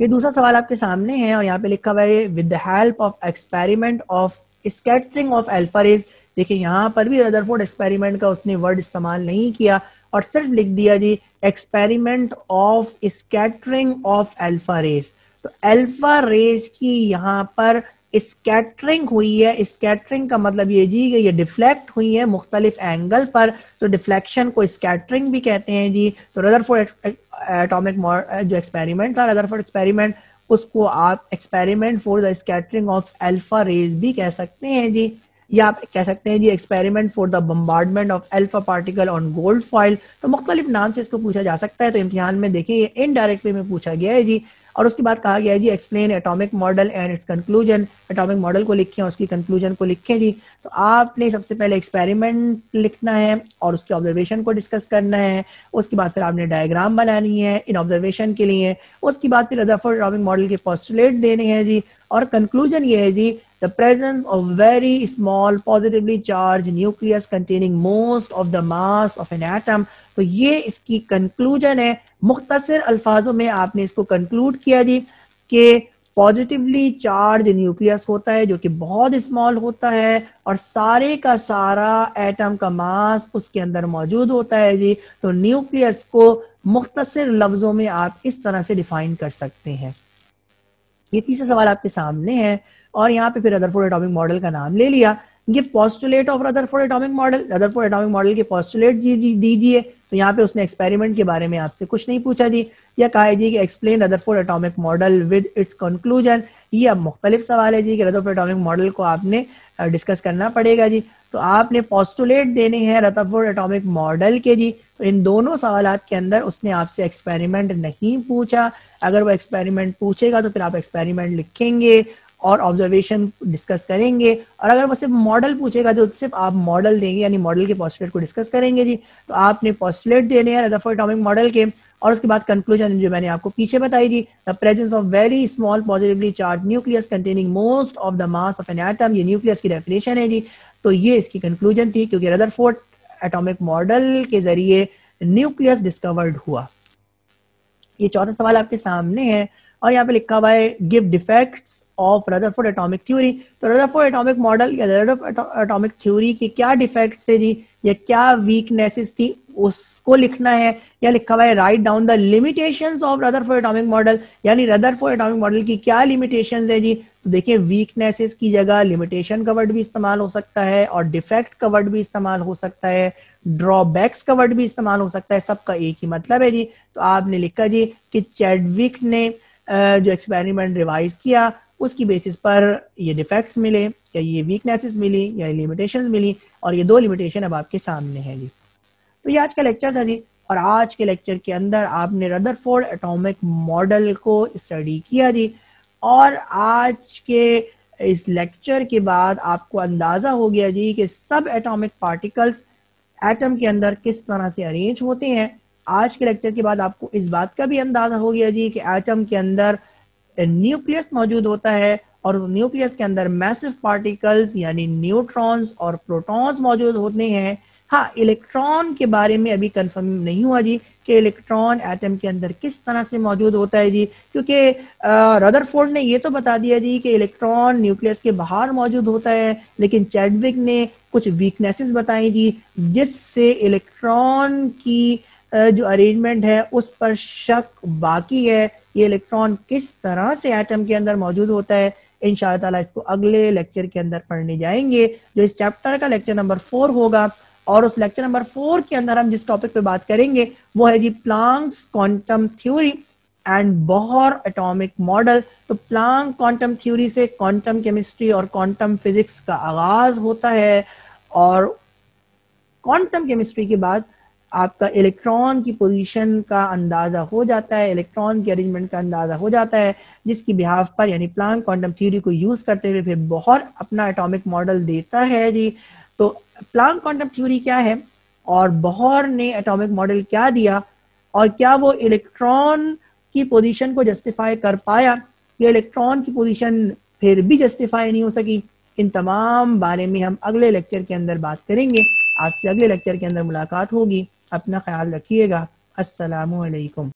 ये दूसरा सवाल आपके सामने है और यहाँ पे लिखा हुआ है with the help of experiment of scattering of alpha rays देखिए यहाँ पर भी रदरफोर्ड एक्सपेरिमेंट का उसने वर्ड इस्तेमाल नहीं किया और सिर्फ लिख दिया जी experiment of scattering of alpha rays तो एल्फा रेस की यहाँ पर स्कैटरिंग हुई है स्कैटरिंग का मतलब ये जी कि ये डिफ्लेक्ट हुई है मुख्तलिफ एंगल पर तो डिफ्लेक्शन को स्कैटरिंग भी कहते हैं जी तो रदरफोर्ड एटॉमिक जो एक्सपेरिमेंट था रदरफोर्ड एक्सपेरिमेंट उसको आप experiment for the scattering of alpha rays भी कह सकते हैं जी या आप कह सकते हैं जी experiment for the bombardment of alpha particle on gold foil तो मुख्तलिफ नाम से इसको पूछा जा सकता है तो इम्तिहान में देखें ये इनडायरेक्ट वे में पूछा गया है जी और उसके बाद कहा गया है जी explain atomic model and its conclusion atomic model को लिखें उसकी कंक्लूजन को लिखें जी तो आपने सबसे पहले एक्सपेरिमेंट लिखना है और उसकी ऑब्जर्वेशन को डिस्कस करना है उसके बाद फिर आपने डायग्राम बनानी है इन ऑब्जर्वेशन के लिए उसके बाद फिर रदरफोर्ड एटॉमिक मॉडल के पॉस्टुलेट देने हैं जी और कंक्लूजन ये है जी the presence of very small positively charged nucleus containing most of the mass of an atom तो ये इसकी conclusion है मुख्तसर अल्फाजों में आपने इसको conclude किया जी कि पॉजिटिवली चार्ज न्यूक्लियस होता है जो कि बहुत स्मॉल होता है और सारे का सारा एटम का मास उसके अंदर मौजूद होता है जी तो न्यूक्लियस को मुख्तर लफ्जों में आप इस तरह से डिफाइन कर सकते हैं ये तीसरा सवाल आपके सामने है और यहाँ पे फिर रदरफोर्ड एटॉमिक मॉडल का नाम ले लिया give postulate of Rutherford atomic model Rutherford atomic model के पॉस्टुलेट दीजिए तो यहाँ पे उसने एक्सपेरिमेंट के बारे में आपसे कुछ नहीं पूछा जी या कहा जी कि explain Rutherford atomic model with its conclusion ये अब मुख्तलिफ सवाल है जी कि रदरफोर्ड एटॉमिक मॉडल को आपने डिस्कस करना पड़ेगा जी तो आपने पॉस्टुलेट देने हैं रदरफोर्ड एटॉमिक मॉडल के जी तो इन दोनों सवाल के अंदर उसने आपसे एक्सपेरिमेंट नहीं पूछा अगर वो एक्सपेरिमेंट पूछेगा तो फिर आप एक्सपेरिमेंट लिखेंगे और ऑब्जर्वेशन डिस्कस करेंगे और अगर वो सिर्फ मॉडल पूछेगा तो सिर्फ आप मॉडल देंगे यानी मॉडल के पॉस्टुलेट को डिस्कस करेंगे जी तो आपने पॉस्टुलेट देने हैं मॉडल के और उसके बाद कंक्लूजन जो मैंने आपको पीछे बताई थी the presence of very small positively charge nucleus containing most of the mass of an atom ये न्यूक्लियस की डेफिनेशन है जी तो ये इसकी कंक्लूजन थी क्योंकि रदरफोर्ड एटॉमिक मॉडल के जरिए न्यूक्लियस डिस्कवर्ड हुआ ये चौथा सवाल आपके सामने है और यहाँ पे लिखा हुआ है give defects of Rutherford atomic theory तो रदरफोर्ड एटॉमिक मॉडल या रदरफोर्ड एटॉमिक थ्योरी के क्या डिफेक्ट्स थे जी या क्या वीकनेसेस थी उसको लिखना है या लिखा हुआ है write down the limitations of Rutherford atomic model यानी रदरफोर्ड एटॉमिक मॉडल की क्या लिमिटेशंस है जी तो देखिए वीकनेसेस की जगह लिमिटेशन का वर्ड भी इस्तेमाल हो सकता है और डिफेक्ट का वर्ड भी इस्तेमाल हो सकता है ड्रॉबैक्स का वर्ड भी इस्तेमाल हो सकता है सबका एक ही मतलब है जी तो आपने लिखा जी कि चैडविक ने जो एक्सपेरिमेंट रिवाइज किया उसकी बेसिस पर ये डिफेक्ट्स मिले या ये वीकनेसेस मिली या लिमिटेशंस मिली और ये दो लिमिटेशन अब आपके सामने है जी तो ये आज का लेक्चर था जी और आज के लेक्चर के अंदर आपने रदरफोर्ड एटॉमिक मॉडल को स्टडी किया जी और आज के इस लेक्चर के बाद आपको अंदाज़ा हो गया जी कि सब एटॉमिक पार्टिकल्स एटम के अंदर किस तरह से अरेंज होते हैं आज के लेक्चर के बाद आपको इस बात का भी अंदाजा हो गया जी कि एटम के अंदर न्यूक्लियस मौजूद होता है और न्यूक्लियस के अंदर मैसिव पार्टिकल्स यानी न्यूट्रॉन्स और प्रोटॉन्स मौजूद होते हैं हाँ इलेक्ट्रॉन के बारे में अभी कंफर्म नहीं हुआ जी कि इलेक्ट्रॉन एटम के अंदर किस तरह से मौजूद होता है जी क्योंकि रदरफोर्ड ने ये तो बता दिया जी कि इलेक्ट्रॉन न्यूक्लियस के बाहर मौजूद होता है लेकिन चैडविक ने कुछ वीकनेसेस बताई जी जिससे इलेक्ट्रॉन की जो अरेंजमेंट है उस पर शक बाकी है ये इलेक्ट्रॉन किस तरह से एटम के अंदर मौजूद होता है इन ताला इसको अगले लेक्चर के अंदर पढ़ने जाएंगे जो इस चैप्टर का लेक्चर नंबर फोर होगा और उस लेक्चर नंबर फोर के अंदर हम जिस टॉपिक पे बात करेंगे वो है जी Planck's quantum theory and Bohr atomic model तो प्लांक क्वांटम थ्योरी से क्वांटम केमिस्ट्री और क्वांटम फिजिक्स का आगाज होता है और क्वांटम केमिस्ट्री के बाद आपका इलेक्ट्रॉन की पोजीशन का अंदाज़ा हो जाता है इलेक्ट्रॉन की अरेंजमेंट का अंदाज़ा हो जाता है जिसकी बिहाफ पर यानी प्लान क्वांटम थ्योरी को यूज़ करते हुए फिर बहुत अपना एटॉमिक मॉडल देता है जी तो प्लान क्वांटम थ्योरी क्या है और बहुत ने एटॉमिक मॉडल क्या दिया और क्या वो इलेक्ट्रॉन की पोजिशन को जस्टिफाई कर पाया या इलेक्ट्रॉन की पोजिशन फिर भी जस्टिफाई नहीं हो सकी इन तमाम बारे में हम अगले लेक्चर के अंदर बात करेंगे आज से अगले लेक्चर के अंदर मुलाकात होगी अपना ख्याल रखिएगा असलकम